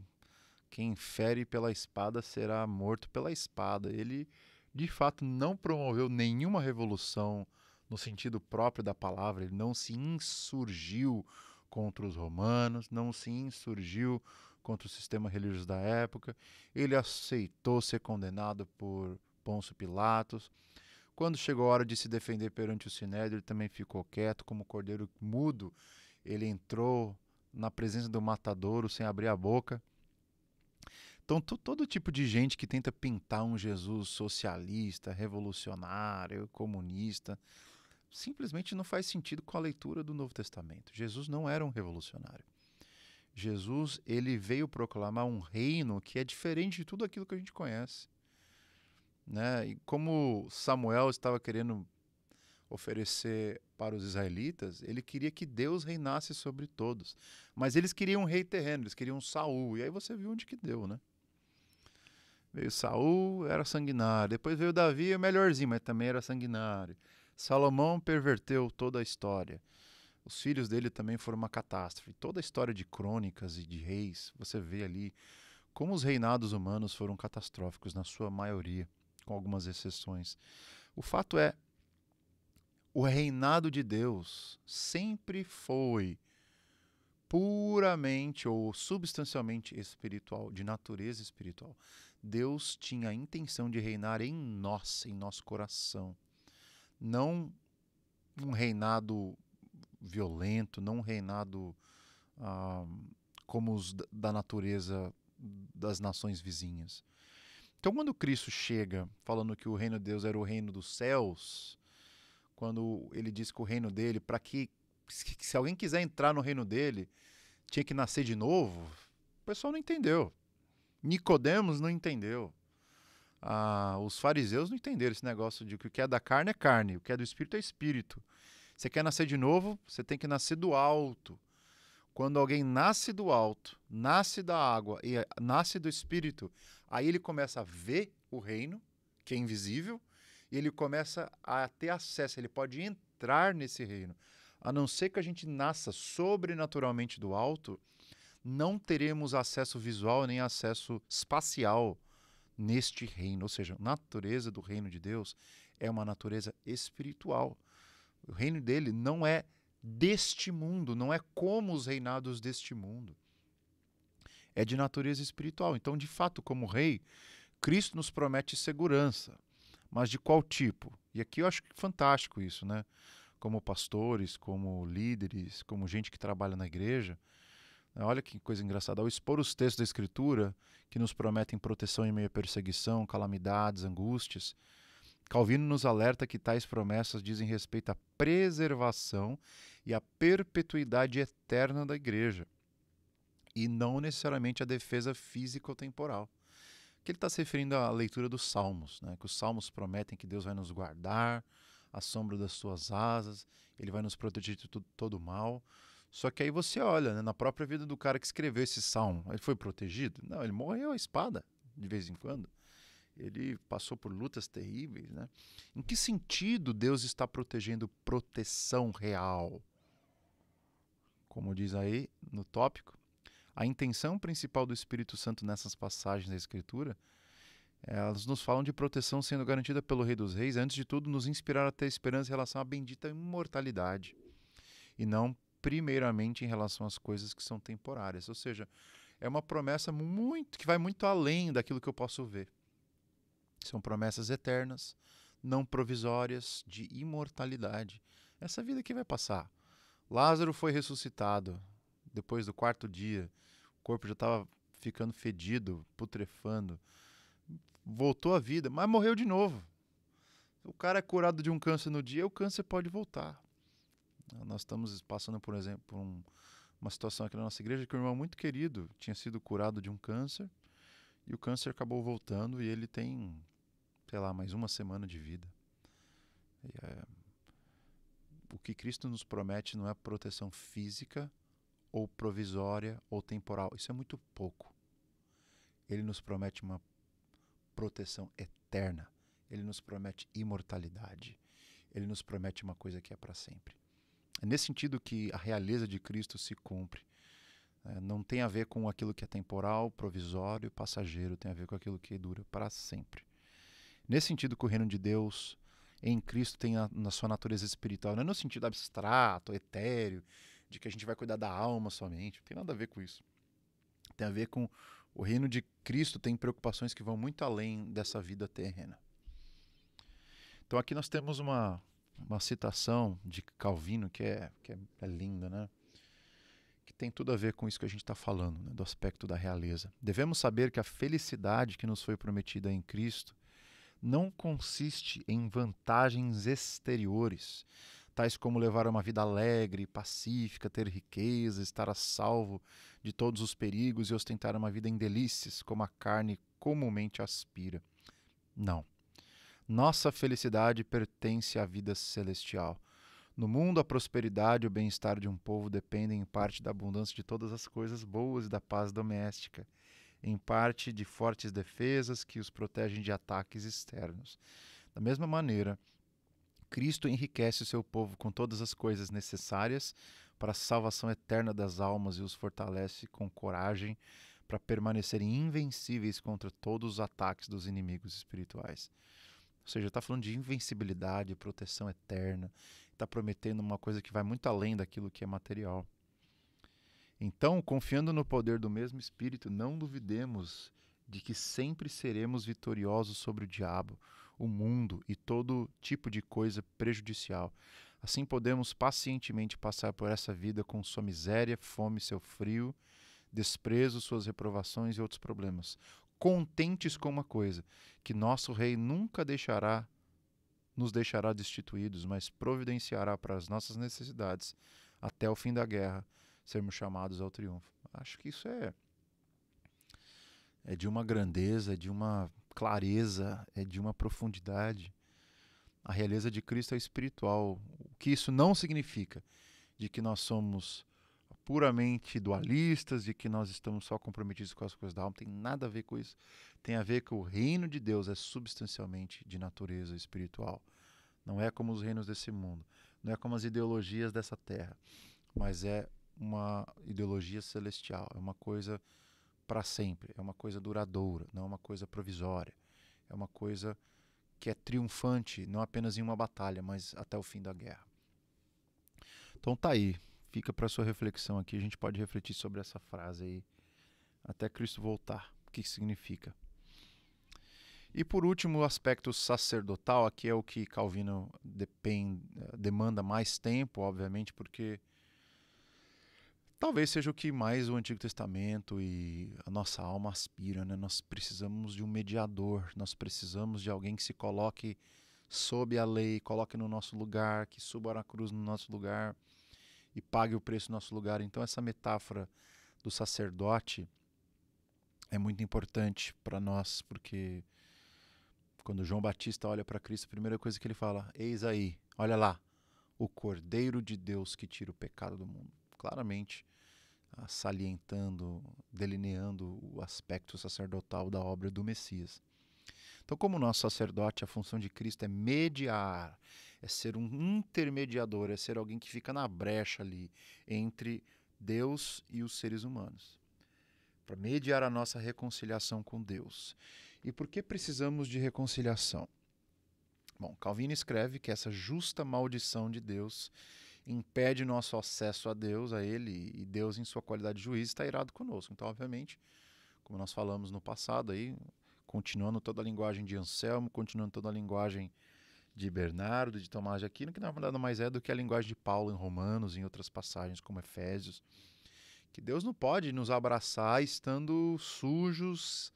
quem fere pela espada será morto pela espada. Ele de fato não promoveu nenhuma revolução no sentido próprio da palavra, ele não se insurgiu contra os romanos, não se insurgiu contra o sistema religioso da época, ele aceitou ser condenado por Pôncio Pilatos. Quando chegou a hora de se defender perante o Sinédrio, ele também ficou quieto, como cordeiro mudo, ele entrou na presença do matadouro sem abrir a boca. Então, todo tipo de gente que tenta pintar um Jesus socialista, revolucionário, comunista, simplesmente não faz sentido com a leitura do Novo Testamento. Jesus não era um revolucionário. Jesus ele veio proclamar um reino que é diferente de tudo aquilo que a gente conhece. Né? E como Samuel estava querendo oferecer para os israelitas, ele queria que Deus reinasse sobre todos. Mas eles queriam um rei terreno, eles queriam um Saul. E aí você viu onde que deu, né? Veio Saul, era sanguinário. Depois veio Davi, é melhorzinho, mas também era sanguinário. Salomão perverteu toda a história. Os filhos dele também foram uma catástrofe. Toda a história de crônicas e de reis, você vê ali como os reinados humanos foram catastróficos, na sua maioria, com algumas exceções. O fato é, o reinado de Deus sempre foi puramente ou substancialmente espiritual, de natureza espiritual. Deus tinha a intenção de reinar em nós, em nosso coração não um reinado violento, não um reinado ah, como os da natureza das nações vizinhas. Então, quando Cristo chega falando que o reino de Deus era o reino dos céus, quando ele diz que o reino dele, para que se alguém quiser entrar no reino dele, tinha que nascer de novo, o pessoal não entendeu. Nicodemos não entendeu. Ah, os fariseus não entenderam esse negócio de que o que é da carne é carne, o que é do espírito é espírito. Você quer nascer de novo, você tem que nascer do alto. Quando alguém nasce do alto, nasce da água e eh, nasce do espírito, aí ele começa a ver o reino, que é invisível, e ele começa a ter acesso, ele pode entrar nesse reino. A não ser que a gente nasça sobrenaturalmente do alto, não teremos acesso visual nem acesso espacial neste reino. Ou seja, a natureza do reino de Deus é uma natureza espiritual. O reino dele não é deste mundo, não é como os reinados deste mundo. É de natureza espiritual. Então, de fato, como rei, Cristo nos promete segurança. Mas de qual tipo? E aqui eu acho fantástico isso, né? Como pastores, como líderes, como gente que trabalha na igreja, é, olha que coisa engraçada. Ao expor os textos da Escritura, que nos prometem proteção em meio à perseguição, calamidades, angústias, Calvino nos alerta que tais promessas dizem respeito à preservação e à perpetuidade eterna da igreja, e não necessariamente à defesa física ou temporal. Que ele está se referindo à leitura dos Salmos, né? que os Salmos prometem que Deus vai nos guardar, à sombra das suas asas, ele vai nos proteger de todo mal. Só que aí você olha né, na própria vida do cara que escreveu esse salmo. Ele foi protegido? Não, ele morreu à espada, de vez em quando. Ele passou por lutas terríveis. Né? Em que sentido Deus está protegendo proteção real? Como diz aí no tópico, a intenção principal do Espírito Santo nessas passagens da Escritura elas nos falam de proteção sendo garantida pelo Rei dos Reis, antes de tudo, nos inspirar a ter esperança em relação à bendita imortalidade, e não primeiramente em relação às coisas que são temporárias. Ou seja, é uma promessa muito que vai muito além daquilo que eu posso ver. São promessas eternas, não provisórias, de imortalidade. Essa vida que vai passar. Lázaro foi ressuscitado depois do quarto dia. O corpo já estava ficando fedido, putrefando. Voltou à vida, mas morreu de novo. O cara é curado de um câncer no dia, o câncer pode voltar. Nós estamos passando, por exemplo, por um, uma situação aqui na nossa igreja que um irmão muito querido tinha sido curado de um câncer e o câncer acabou voltando e ele tem, sei lá, mais uma semana de vida. E, é, o que Cristo nos promete não é proteção física ou provisória ou temporal. Isso é muito pouco. Ele nos promete uma proteção eterna. Ele nos promete imortalidade. Ele nos promete uma coisa que é para sempre. É nesse sentido que a realeza de Cristo se cumpre. É, não tem a ver com aquilo que é temporal, provisório, passageiro, tem a ver com aquilo que dura para sempre. Nesse sentido que o reino de Deus em Cristo tem a, na sua natureza espiritual, não é no sentido abstrato, etéreo, de que a gente vai cuidar da alma somente, não tem nada a ver com isso. Tem a ver com o reino de Cristo tem preocupações que vão muito além dessa vida terrena. Então aqui nós temos uma uma citação de Calvino que é, que é, é linda, né? que tem tudo a ver com isso que a gente está falando, né? do aspecto da realeza. Devemos saber que a felicidade que nos foi prometida em Cristo não consiste em vantagens exteriores, tais como levar uma vida alegre, pacífica, ter riqueza, estar a salvo de todos os perigos e ostentar uma vida em delícias, como a carne comumente aspira. Não. Nossa felicidade pertence à vida celestial. No mundo, a prosperidade e o bem-estar de um povo dependem em parte da abundância de todas as coisas boas e da paz doméstica, em parte de fortes defesas que os protegem de ataques externos. Da mesma maneira, Cristo enriquece o seu povo com todas as coisas necessárias para a salvação eterna das almas e os fortalece com coragem para permanecerem invencíveis contra todos os ataques dos inimigos espirituais. Ou seja, está falando de invencibilidade, proteção eterna, está prometendo uma coisa que vai muito além daquilo que é material. Então, confiando no poder do mesmo Espírito, não duvidemos de que sempre seremos vitoriosos sobre o diabo, o mundo e todo tipo de coisa prejudicial. Assim podemos pacientemente passar por essa vida com sua miséria, fome, seu frio, desprezo, suas reprovações e outros problemas, contentes com uma coisa, que nosso rei nunca deixará nos deixará destituídos, mas providenciará para as nossas necessidades até o fim da guerra sermos chamados ao triunfo. Acho que isso é é de uma grandeza, é de uma clareza, é de uma profundidade. A realeza de Cristo é espiritual. O que isso não significa de que nós somos puramente dualistas, de que nós estamos só comprometidos com as coisas da alma, tem nada a ver com isso. Tem a ver que o reino de Deus é substancialmente de natureza espiritual. Não é como os reinos desse mundo, não é como as ideologias dessa terra, mas é uma ideologia celestial, é uma coisa para sempre, é uma coisa duradoura, não é uma coisa provisória, é uma coisa que é triunfante, não apenas em uma batalha, mas até o fim da guerra. Então tá aí, fica para sua reflexão aqui. A gente pode refletir sobre essa frase aí. Até Cristo voltar. O que significa? E por último, o aspecto sacerdotal, aqui é o que Calvino demanda mais tempo, obviamente, porque talvez seja o que mais o Antigo Testamento e a nossa alma aspira, né? Nós precisamos de um mediador, nós precisamos de alguém que se coloque sob a lei, coloque no nosso lugar, que suba a cruz no nosso lugar, e pague o preço no nosso lugar. Então, essa metáfora do sacerdote é muito importante para nós, porque quando João Batista olha para Cristo, a primeira coisa que ele fala: Eis aí, olha lá, o Cordeiro de Deus que tira o pecado do mundo. Claramente salientando, delineando o aspecto sacerdotal da obra do Messias. Então, como nosso sacerdote, a função de Cristo é mediar, é ser um intermediador, é ser alguém que fica na brecha ali entre Deus e os seres humanos, para mediar a nossa reconciliação com Deus. E por que precisamos de reconciliação? Bom, Calvino escreve que essa justa maldição de Deus impede nosso acesso a Deus, a Ele, e Deus, em sua qualidade de juiz, está irado conosco. Então, obviamente, como nós falamos no passado aí, continuando toda a linguagem de Anselmo, continuando toda a linguagem de Bernardo, de Tomás de Aquino, que na verdade mais é do que a linguagem de Paulo em Romanos, em outras passagens como Efésios, que Deus não pode nos abraçar estando sujos,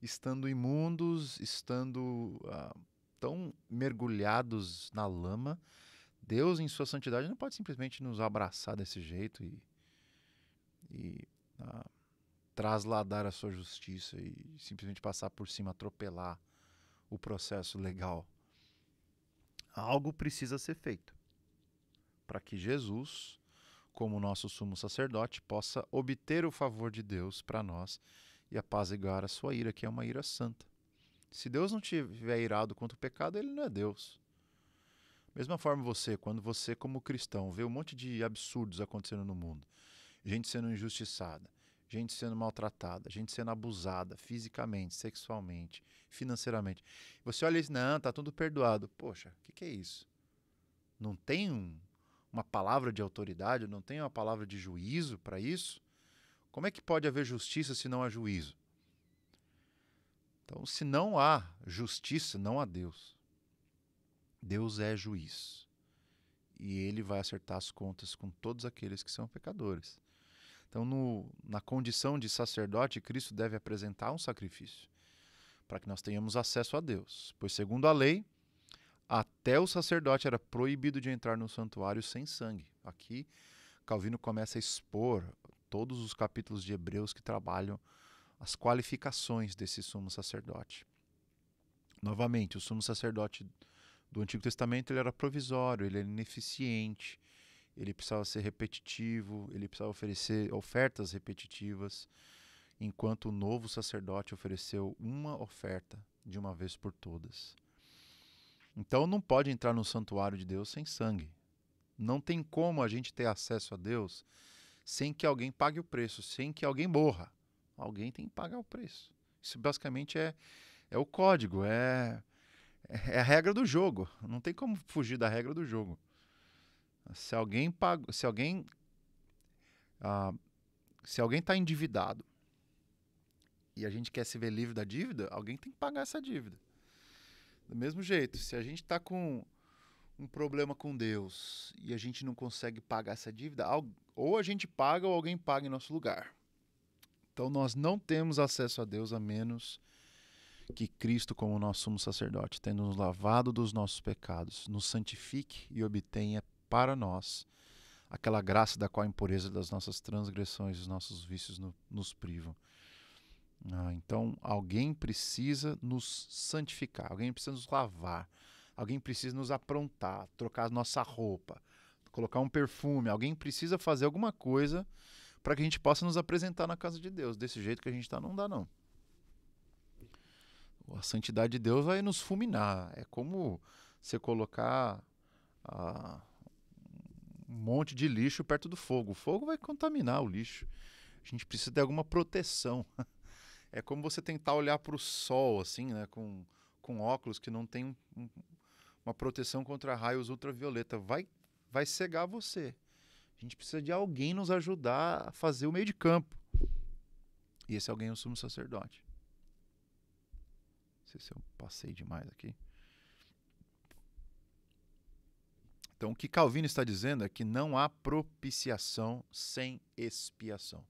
estando imundos, estando ah, tão mergulhados na lama. Deus, em sua santidade, não pode simplesmente nos abraçar desse jeito e, e ah, trasladar a sua justiça e simplesmente passar por cima, atropelar o processo legal algo precisa ser feito para que Jesus, como nosso sumo sacerdote, possa obter o favor de Deus para nós e apaziguar a sua ira, que é uma ira santa. Se Deus não tiver irado contra o pecado, ele não é Deus. Mesma forma você, quando você como cristão vê um monte de absurdos acontecendo no mundo, gente sendo injustiçada, gente sendo maltratada, gente sendo abusada fisicamente, sexualmente, financeiramente. Você olha e diz, não, tá tudo perdoado. Poxa, o que, que, é isso? Não tem um, uma palavra de autoridade, não tem uma palavra de juízo para isso? Como é que pode haver justiça se não há juízo? Então, se não há justiça, não há Deus. Deus é juiz. E ele vai acertar as contas com todos aqueles que são pecadores. Então, no, na condição de sacerdote, Cristo deve apresentar um sacrifício para que nós tenhamos acesso a Deus. Pois, segundo a lei, até o sacerdote era proibido de entrar no santuário sem sangue. Aqui, Calvino começa a expor todos os capítulos de Hebreus que trabalham as qualificações desse sumo sacerdote. Novamente, o sumo sacerdote do Antigo Testamento ele era provisório, ele era ineficiente, ele precisava ser repetitivo, ele precisava oferecer ofertas repetitivas, enquanto o novo sacerdote ofereceu uma oferta de uma vez por todas. Então não pode entrar no santuário de Deus sem sangue. Não tem como a gente ter acesso a Deus sem que alguém pague o preço, sem que alguém morra. Alguém tem que pagar o preço. Isso basicamente é, é o código, é, é a regra do jogo. Não tem como fugir da regra do jogo. Se alguém pagou, se alguém ah, se alguém está endividado e a gente quer se ver livre da dívida, alguém tem que pagar essa dívida. Do mesmo jeito, se a gente está com um problema com Deus e a gente não consegue pagar essa dívida, ou a gente paga ou alguém paga em nosso lugar. Então nós não temos acesso a Deus a menos que Cristo, como nosso sumo sacerdote, tendo nos lavado dos nossos pecados, nos santifique e obtenha para nós aquela graça da qual a impureza das nossas transgressões, os nossos vícios no, nos privam. Ah, então, alguém precisa nos santificar, alguém precisa nos lavar, alguém precisa nos aprontar, trocar a nossa roupa, colocar um perfume, alguém precisa fazer alguma coisa para que a gente possa nos apresentar na casa de Deus. Desse jeito que a gente está, não dá, não. A santidade de Deus vai nos fulminar. É como você colocar. Ah, um monte de lixo perto do fogo. O fogo vai contaminar o lixo. A gente precisa de alguma proteção. É como você tentar olhar para o sol, assim, né? Com, com óculos que não tem um, uma proteção contra raios ultravioleta. Vai, vai cegar você. A gente precisa de alguém nos ajudar a fazer o meio de campo. E esse alguém é o sumo sacerdote. Não sei se eu passei demais aqui. Então, o que Calvino está dizendo é que não há propiciação sem expiação.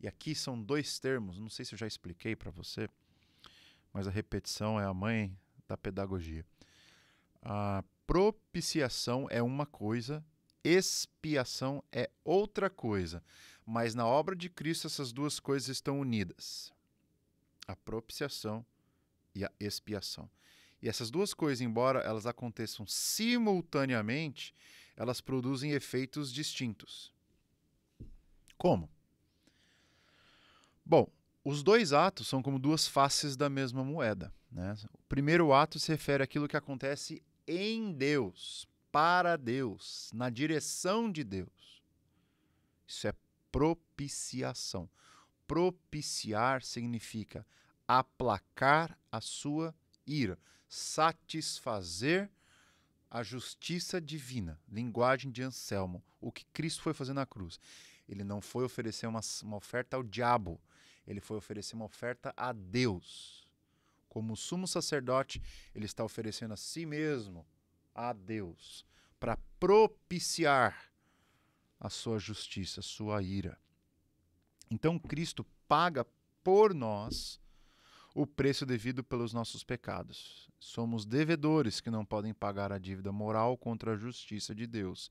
E aqui são dois termos, não sei se eu já expliquei para você, mas a repetição é a mãe da pedagogia. A propiciação é uma coisa, expiação é outra coisa. Mas na obra de Cristo essas duas coisas estão unidas: a propiciação e a expiação. E essas duas coisas, embora elas aconteçam simultaneamente, elas produzem efeitos distintos. Como? Bom, os dois atos são como duas faces da mesma moeda. Né? O primeiro ato se refere àquilo que acontece em Deus, para Deus, na direção de Deus. Isso é propiciação. Propiciar significa aplacar a sua ira satisfazer a justiça divina, linguagem de Anselmo, o que Cristo foi fazer na cruz. Ele não foi oferecer uma, uma oferta ao diabo, ele foi oferecer uma oferta a Deus. Como sumo sacerdote, ele está oferecendo a si mesmo a Deus para propiciar a sua justiça, a sua ira. Então Cristo paga por nós o preço devido pelos nossos pecados. Somos devedores que não podem pagar a dívida moral contra a justiça de Deus.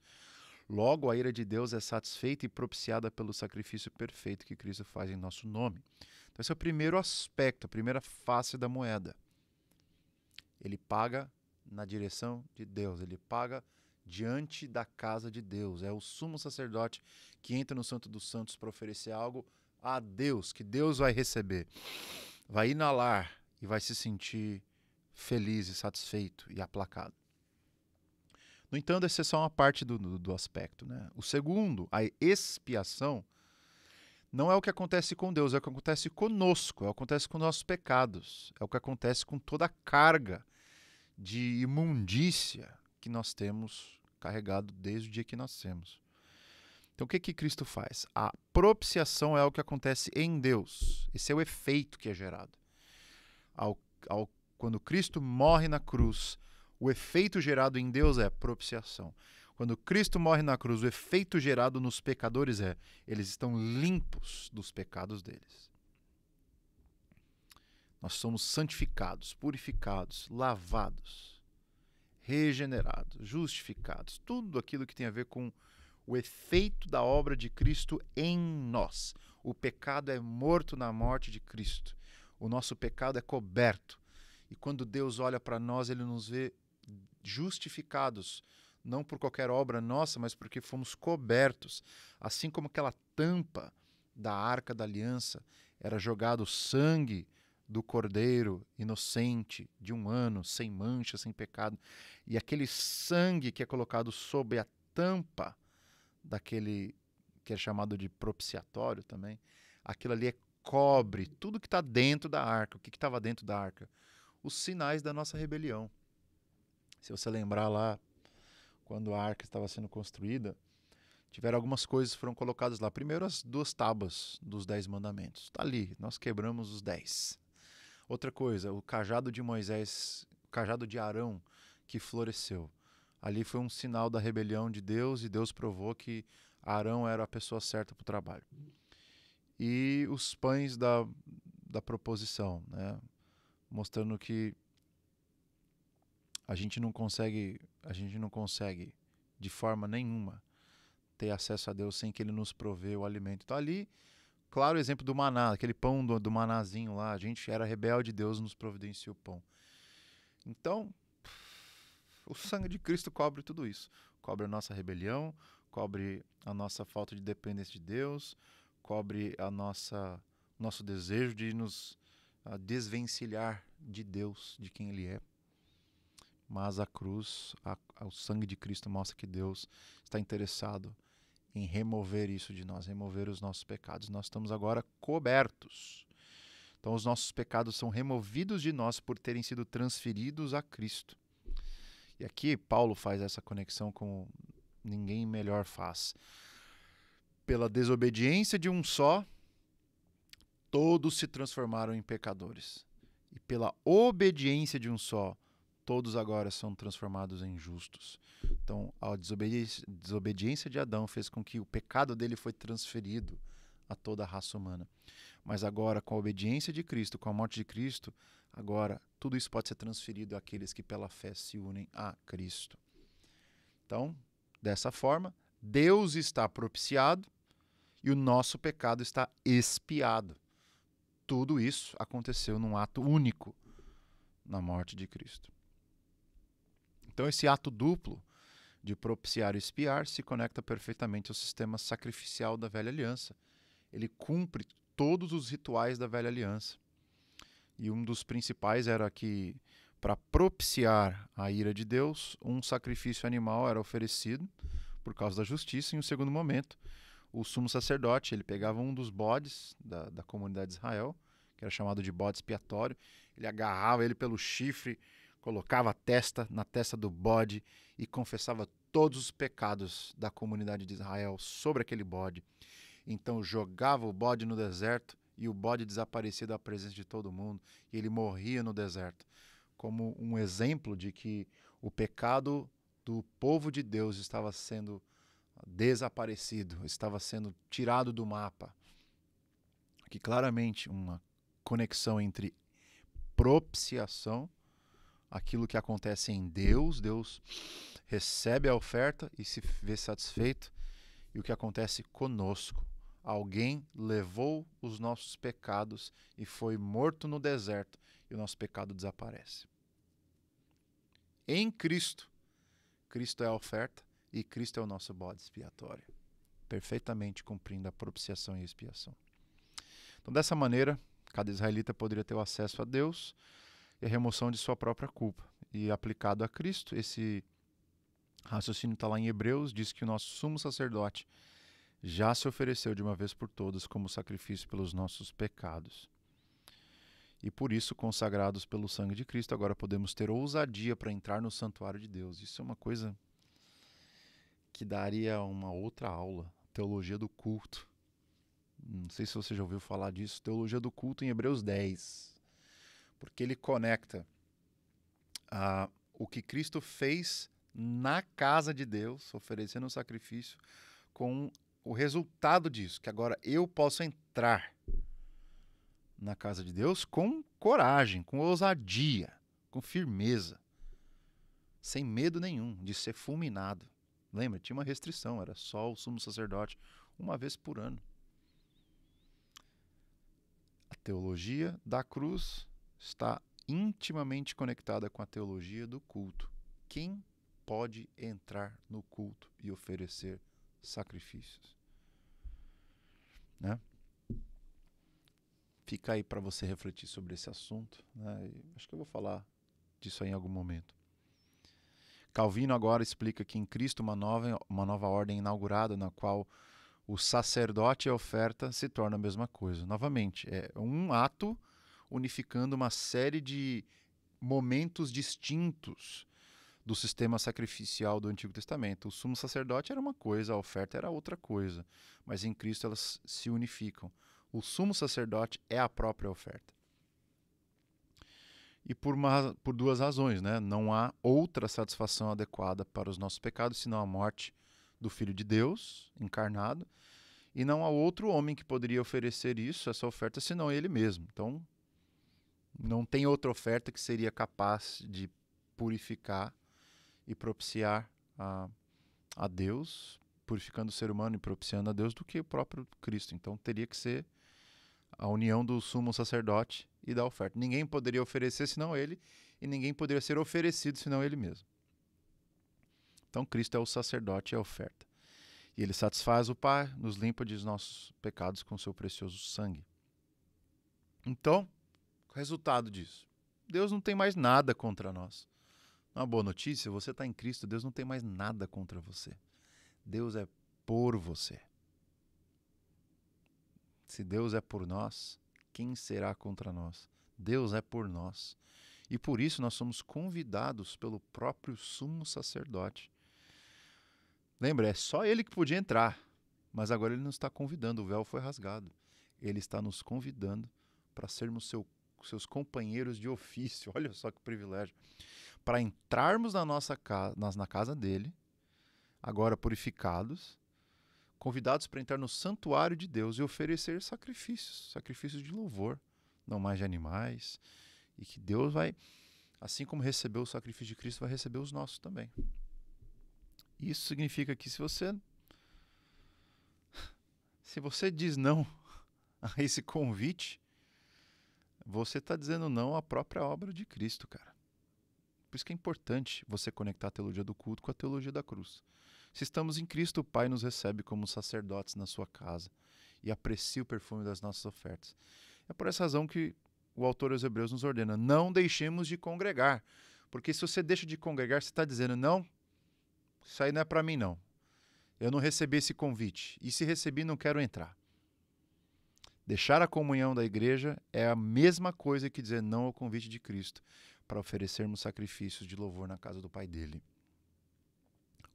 Logo, a ira de Deus é satisfeita e propiciada pelo sacrifício perfeito que Cristo faz em nosso nome. Então, esse é o primeiro aspecto, a primeira face da moeda. Ele paga na direção de Deus, ele paga diante da casa de Deus. É o sumo sacerdote que entra no Santo dos Santos para oferecer algo a Deus, que Deus vai receber vai inalar e vai se sentir feliz e satisfeito e aplacado. No entanto, essa é só uma parte do, do, do aspecto. Né? O segundo, a expiação, não é o que acontece com Deus, é o que acontece conosco, é o que acontece com nossos pecados, é o que acontece com toda a carga de imundícia que nós temos carregado desde o dia que nascemos. Então, o que, que Cristo faz? A propiciação é o que acontece em Deus. Esse é o efeito que é gerado. Ao, ao, quando Cristo morre na cruz, o efeito gerado em Deus é propiciação. Quando Cristo morre na cruz, o efeito gerado nos pecadores é eles estão limpos dos pecados deles. Nós somos santificados, purificados, lavados, regenerados, justificados. Tudo aquilo que tem a ver com o efeito da obra de Cristo em nós. O pecado é morto na morte de Cristo. O nosso pecado é coberto. E quando Deus olha para nós, ele nos vê justificados, não por qualquer obra nossa, mas porque fomos cobertos. Assim como aquela tampa da arca da aliança era jogado o sangue do cordeiro inocente de um ano, sem mancha, sem pecado, e aquele sangue que é colocado sobre a tampa daquele que é chamado de propiciatório também, aquilo ali é cobre tudo que está dentro da arca. O que estava dentro da arca? Os sinais da nossa rebelião. Se você lembrar lá, quando a arca estava sendo construída, tiveram algumas coisas que foram colocadas lá. Primeiro, as duas tábuas dos Dez Mandamentos. Está ali, nós quebramos os dez. Outra coisa, o cajado de Moisés, o cajado de Arão que floresceu ali foi um sinal da rebelião de Deus e Deus provou que Arão era a pessoa certa para o trabalho. E os pães da, da proposição, né? mostrando que a gente não consegue, a gente não consegue de forma nenhuma ter acesso a Deus sem que Ele nos provê o alimento. Então ali, claro, o exemplo do maná, aquele pão do, do manazinho lá, a gente era rebelde, Deus nos providencia o pão. Então, o sangue de Cristo cobre tudo isso. Cobre a nossa rebelião, cobre a nossa falta de dependência de Deus, cobre a nossa nosso desejo de nos ah, desvencilhar de Deus, de quem Ele é. Mas a cruz, a, a, o sangue de Cristo mostra que Deus está interessado em remover isso de nós, remover os nossos pecados. Nós estamos agora cobertos. Então, os nossos pecados são removidos de nós por terem sido transferidos a Cristo. E aqui Paulo faz essa conexão como ninguém melhor faz. Pela desobediência de um só, todos se transformaram em pecadores. E pela obediência de um só, todos agora são transformados em justos. Então, a desobediência, desobediência de Adão fez com que o pecado dele foi transferido a toda a raça humana. Mas agora, com a obediência de Cristo, com a morte de Cristo, Agora, tudo isso pode ser transferido àqueles que pela fé se unem a Cristo. Então, dessa forma, Deus está propiciado e o nosso pecado está expiado. Tudo isso aconteceu num ato único, na morte de Cristo. Então, esse ato duplo de propiciar e espiar se conecta perfeitamente ao sistema sacrificial da velha aliança. Ele cumpre todos os rituais da velha aliança. E um dos principais era que, para propiciar a ira de Deus, um sacrifício animal era oferecido por causa da justiça. Em um segundo momento, o sumo sacerdote ele pegava um dos bodes da, da comunidade de Israel, que era chamado de bode expiatório, ele agarrava ele pelo chifre, colocava a testa na testa do bode e confessava todos os pecados da comunidade de Israel sobre aquele bode. Então jogava o bode no deserto e o bode desaparecia da presença de todo mundo, e ele morria no deserto, como um exemplo de que o pecado do povo de Deus estava sendo desaparecido, estava sendo tirado do mapa. Que claramente uma conexão entre propiciação, aquilo que acontece em Deus, Deus recebe a oferta e se vê satisfeito, e o que acontece conosco, alguém levou os nossos pecados e foi morto no deserto, e o nosso pecado desaparece. Em Cristo, Cristo é a oferta e Cristo é o nosso bode expiatório, perfeitamente cumprindo a propiciação e expiação. Então, dessa maneira, cada israelita poderia ter o acesso a Deus e a remoção de sua própria culpa. E aplicado a Cristo, esse raciocínio está lá em Hebreus, diz que o nosso sumo sacerdote já se ofereceu de uma vez por todas como sacrifício pelos nossos pecados. E por isso, consagrados pelo sangue de Cristo, agora podemos ter ousadia para entrar no santuário de Deus. Isso é uma coisa que daria uma outra aula, teologia do culto. Não sei se você já ouviu falar disso, teologia do culto em Hebreus 10. Porque ele conecta o que Cristo fez na casa de Deus, oferecendo o sacrifício, com o resultado disso, que agora eu posso entrar na casa de Deus com coragem, com ousadia, com firmeza, sem medo nenhum de ser fulminado. Lembra, tinha uma restrição, era só o sumo sacerdote uma vez por ano. A teologia da cruz está intimamente conectada com a teologia do culto. Quem pode entrar no culto e oferecer sacrifícios? Né? Fica aí para você refletir sobre esse assunto. Né? acho que eu vou falar disso aí em algum momento. Calvino agora explica que em Cristo uma nova, uma nova ordem inaugurada, na qual o sacerdote e a oferta se tornam a mesma coisa. Novamente, é um ato unificando uma série de momentos distintos do sistema sacrificial do Antigo Testamento. O sumo sacerdote era uma coisa, a oferta era outra coisa, mas em Cristo elas se unificam. O sumo sacerdote é a própria oferta. E por, uma, por duas razões, né? Não há outra satisfação adequada para os nossos pecados senão a morte do Filho de Deus encarnado, e não há outro homem que poderia oferecer isso, essa oferta, senão ele mesmo. Então, não tem outra oferta que seria capaz de purificar e propiciar a, a Deus, purificando o ser humano e propiciando a Deus, do que o próprio Cristo. Então teria que ser a união do sumo sacerdote e da oferta. Ninguém poderia oferecer senão ele, e ninguém poderia ser oferecido senão ele mesmo. Então Cristo é o sacerdote e a oferta. E ele satisfaz o Pai, nos limpa de nossos pecados com seu precioso sangue. Então, resultado disso. Deus não tem mais nada contra nós. É uma boa notícia, você está em Cristo, Deus não tem mais nada contra você. Deus é por você. Se Deus é por nós, quem será contra nós? Deus é por nós. E por isso nós somos convidados pelo próprio sumo sacerdote. Lembra, é só ele que podia entrar, mas agora ele nos está convidando, o véu foi rasgado. Ele está nos convidando para sermos seu, seus companheiros de ofício. Olha só que privilégio para entrarmos na nossa casa, na casa dele, agora purificados, convidados para entrar no santuário de Deus e oferecer sacrifícios, sacrifícios de louvor, não mais de animais, e que Deus vai, assim como recebeu o sacrifício de Cristo, vai receber os nossos também. Isso significa que se você se você diz não a esse convite, você está dizendo não à própria obra de Cristo, cara. Por isso que é importante você conectar a teologia do culto com a teologia da cruz. Se estamos em Cristo, o Pai nos recebe como sacerdotes na sua casa e aprecia o perfume das nossas ofertas. É por essa razão que o autor aos Hebreus nos ordena: não deixemos de congregar. Porque se você deixa de congregar, você está dizendo: não, isso aí não é para mim, não. Eu não recebi esse convite. E se recebi, não quero entrar. Deixar a comunhão da igreja é a mesma coisa que dizer não ao convite de Cristo para oferecermos sacrifícios de louvor na casa do Pai dele.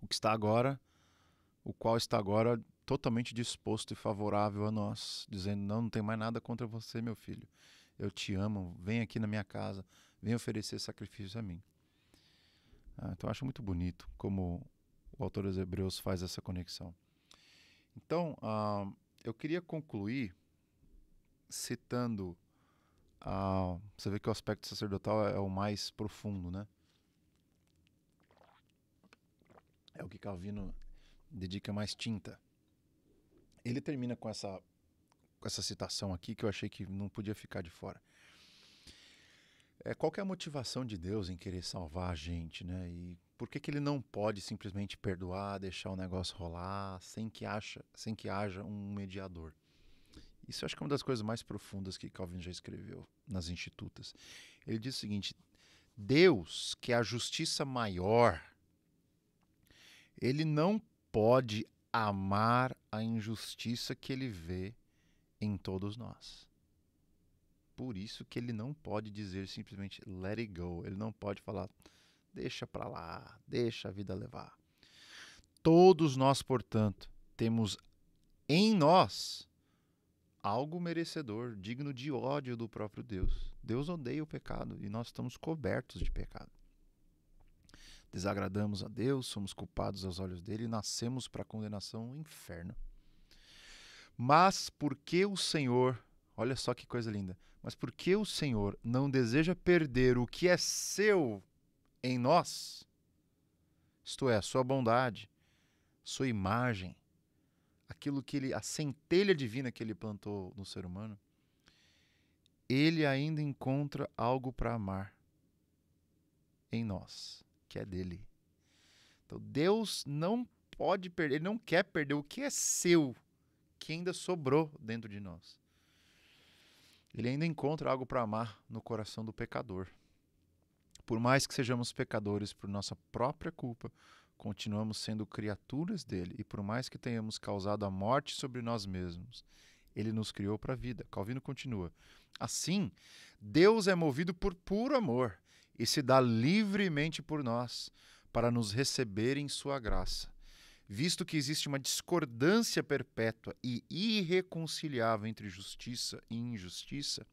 O que está agora, o qual está agora totalmente disposto e favorável a nós, dizendo: Não, não tem mais nada contra você, meu filho. Eu te amo, vem aqui na minha casa, vem oferecer sacrifícios a mim. Ah, então, eu acho muito bonito como o autor dos Hebreus faz essa conexão. Então, ah, eu queria concluir citando a, você vê que o aspecto sacerdotal é, é o mais profundo, né? É o que Calvino dedica mais tinta. Ele termina com essa, com essa citação aqui que eu achei que não podia ficar de fora. É, qual é a motivação de Deus em querer salvar a gente, né? E por que, que ele não pode simplesmente perdoar, deixar o negócio rolar, sem que, acha, sem que haja um mediador? Isso eu acho que é uma das coisas mais profundas que Calvin já escreveu nas Institutas. Ele diz o seguinte: Deus, que é a justiça maior, ele não pode amar a injustiça que ele vê em todos nós. Por isso que ele não pode dizer simplesmente let it go. Ele não pode falar deixa para lá, deixa a vida levar. Todos nós, portanto, temos em nós algo merecedor, digno de ódio do próprio Deus. Deus odeia o pecado e nós estamos cobertos de pecado. Desagradamos a Deus, somos culpados aos olhos dele e nascemos para a condenação no inferno. Mas porque o Senhor, olha só que coisa linda, mas porque o Senhor não deseja perder o que é seu em nós, isto é, a sua bondade, sua imagem, aquilo que ele, a centelha divina que ele plantou no ser humano, ele ainda encontra algo para amar em nós, que é dele. Então Deus não pode perder, ele não quer perder o que é seu, que ainda sobrou dentro de nós. Ele ainda encontra algo para amar no coração do pecador. Por mais que sejamos pecadores por nossa própria culpa, continuamos sendo criaturas dele, e por mais que tenhamos causado a morte sobre nós mesmos, ele nos criou para a vida. Calvino continua. Assim, Deus é movido por puro amor e se dá livremente por nós, para nos receber em sua graça. Visto que existe uma discordância perpétua e irreconciliável entre justiça e injustiça,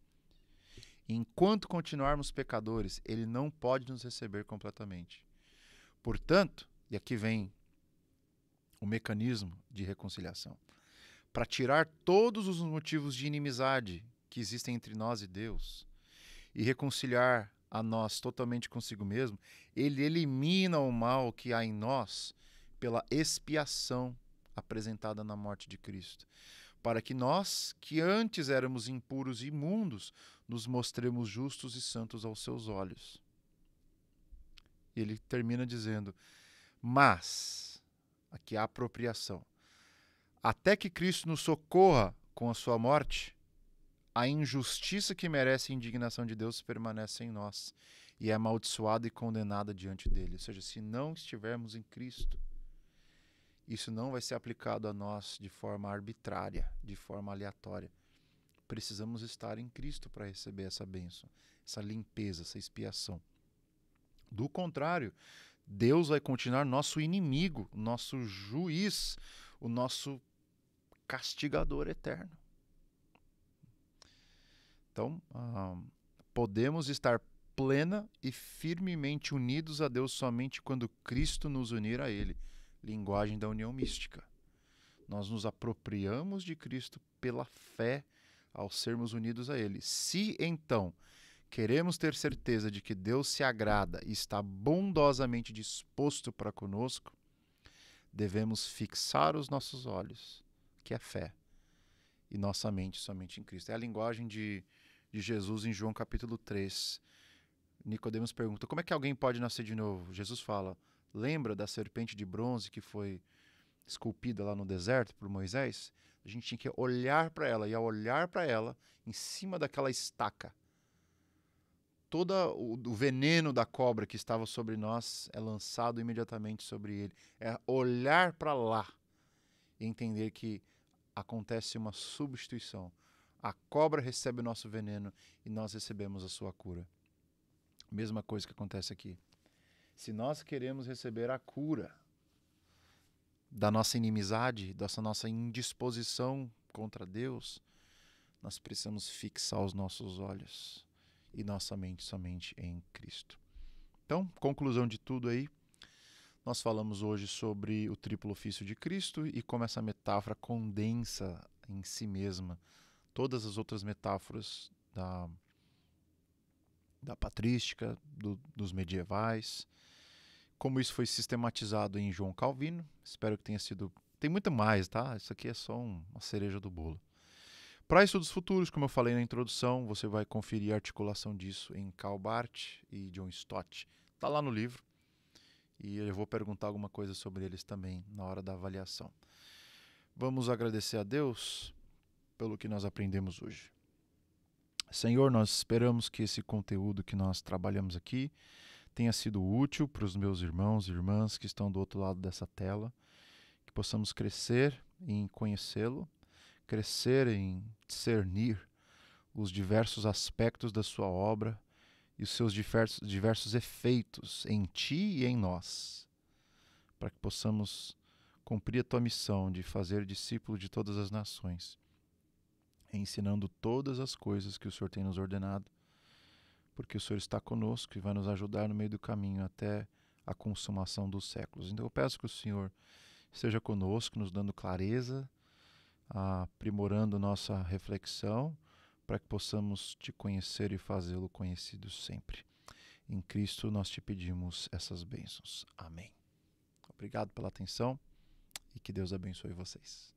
enquanto continuarmos pecadores, ele não pode nos receber completamente. Portanto, e aqui vem o mecanismo de reconciliação para tirar todos os motivos de inimizade que existem entre nós e Deus e reconciliar a nós totalmente consigo mesmo, ele elimina o mal que há em nós pela expiação apresentada na morte de Cristo, para que nós, que antes éramos impuros e imundos, nos mostremos justos e santos aos seus olhos. E ele termina dizendo: mas, aqui é a apropriação, até que Cristo nos socorra com a sua morte, a injustiça que merece a indignação de Deus permanece em nós e é amaldiçoada e condenada diante dele. Ou seja, se não estivermos em Cristo, isso não vai ser aplicado a nós de forma arbitrária, de forma aleatória. Precisamos estar em Cristo para receber essa bênção, essa limpeza, essa expiação. Do contrário, Deus vai continuar nosso inimigo, nosso juiz, o nosso castigador eterno. Então, ah, podemos estar plena e firmemente unidos a Deus somente quando Cristo nos unir a Ele. Linguagem da união mística. Nós nos apropriamos de Cristo pela fé ao sermos unidos a Ele. Se então queremos ter certeza de que Deus se agrada e está bondosamente disposto para conosco, devemos fixar os nossos olhos, que é fé, e nossa mente somente em Cristo. É a linguagem de, de Jesus em João capítulo 3. Nicodemos pergunta: como é que alguém pode nascer de novo? Jesus fala: lembra da serpente de bronze que foi esculpida lá no deserto por Moisés? A gente tinha que olhar para ela, e ao olhar para ela, em cima daquela estaca, todo o, o, veneno da cobra que estava sobre nós é lançado imediatamente sobre ele. É olhar para lá e entender que acontece uma substituição. A cobra recebe o nosso veneno e nós recebemos a sua cura. Mesma coisa que acontece aqui. Se nós queremos receber a cura da nossa inimizade, dessa nossa indisposição contra Deus, nós precisamos fixar os nossos olhos e nossa mente somente em Cristo. Então, conclusão de tudo aí, nós falamos hoje sobre o triplo ofício de Cristo e como essa metáfora condensa em si mesma todas as outras metáforas da, da patrística, do, dos medievais, como isso foi sistematizado em João Calvino. Espero que tenha sido. Tem muito mais, tá? Isso aqui é só um, uma cereja do bolo. Para estudos futuros, como eu falei na introdução, você vai conferir a articulação disso em Karl Barth e John Stott. Está lá no livro. E eu vou perguntar alguma coisa sobre eles também na hora da avaliação. Vamos agradecer a Deus pelo que nós aprendemos hoje. Senhor, nós esperamos que esse conteúdo que nós trabalhamos aqui tenha sido útil para os meus irmãos e irmãs que estão do outro lado dessa tela, que possamos crescer em conhecê-lo crescer em discernir os diversos aspectos da sua obra e os seus diversos, diversos efeitos em ti e em nós, para que possamos cumprir a tua missão de fazer discípulo de todas as nações, ensinando todas as coisas que o Senhor tem nos ordenado, porque o Senhor está conosco e vai nos ajudar no meio do caminho até a consumação dos séculos. Então eu peço que o Senhor esteja conosco, nos dando clareza aprimorando nossa reflexão para que possamos te conhecer e fazê-lo conhecido sempre. Em Cristo nós te pedimos essas bênçãos. Amém. Obrigado pela atenção e que Deus abençoe vocês.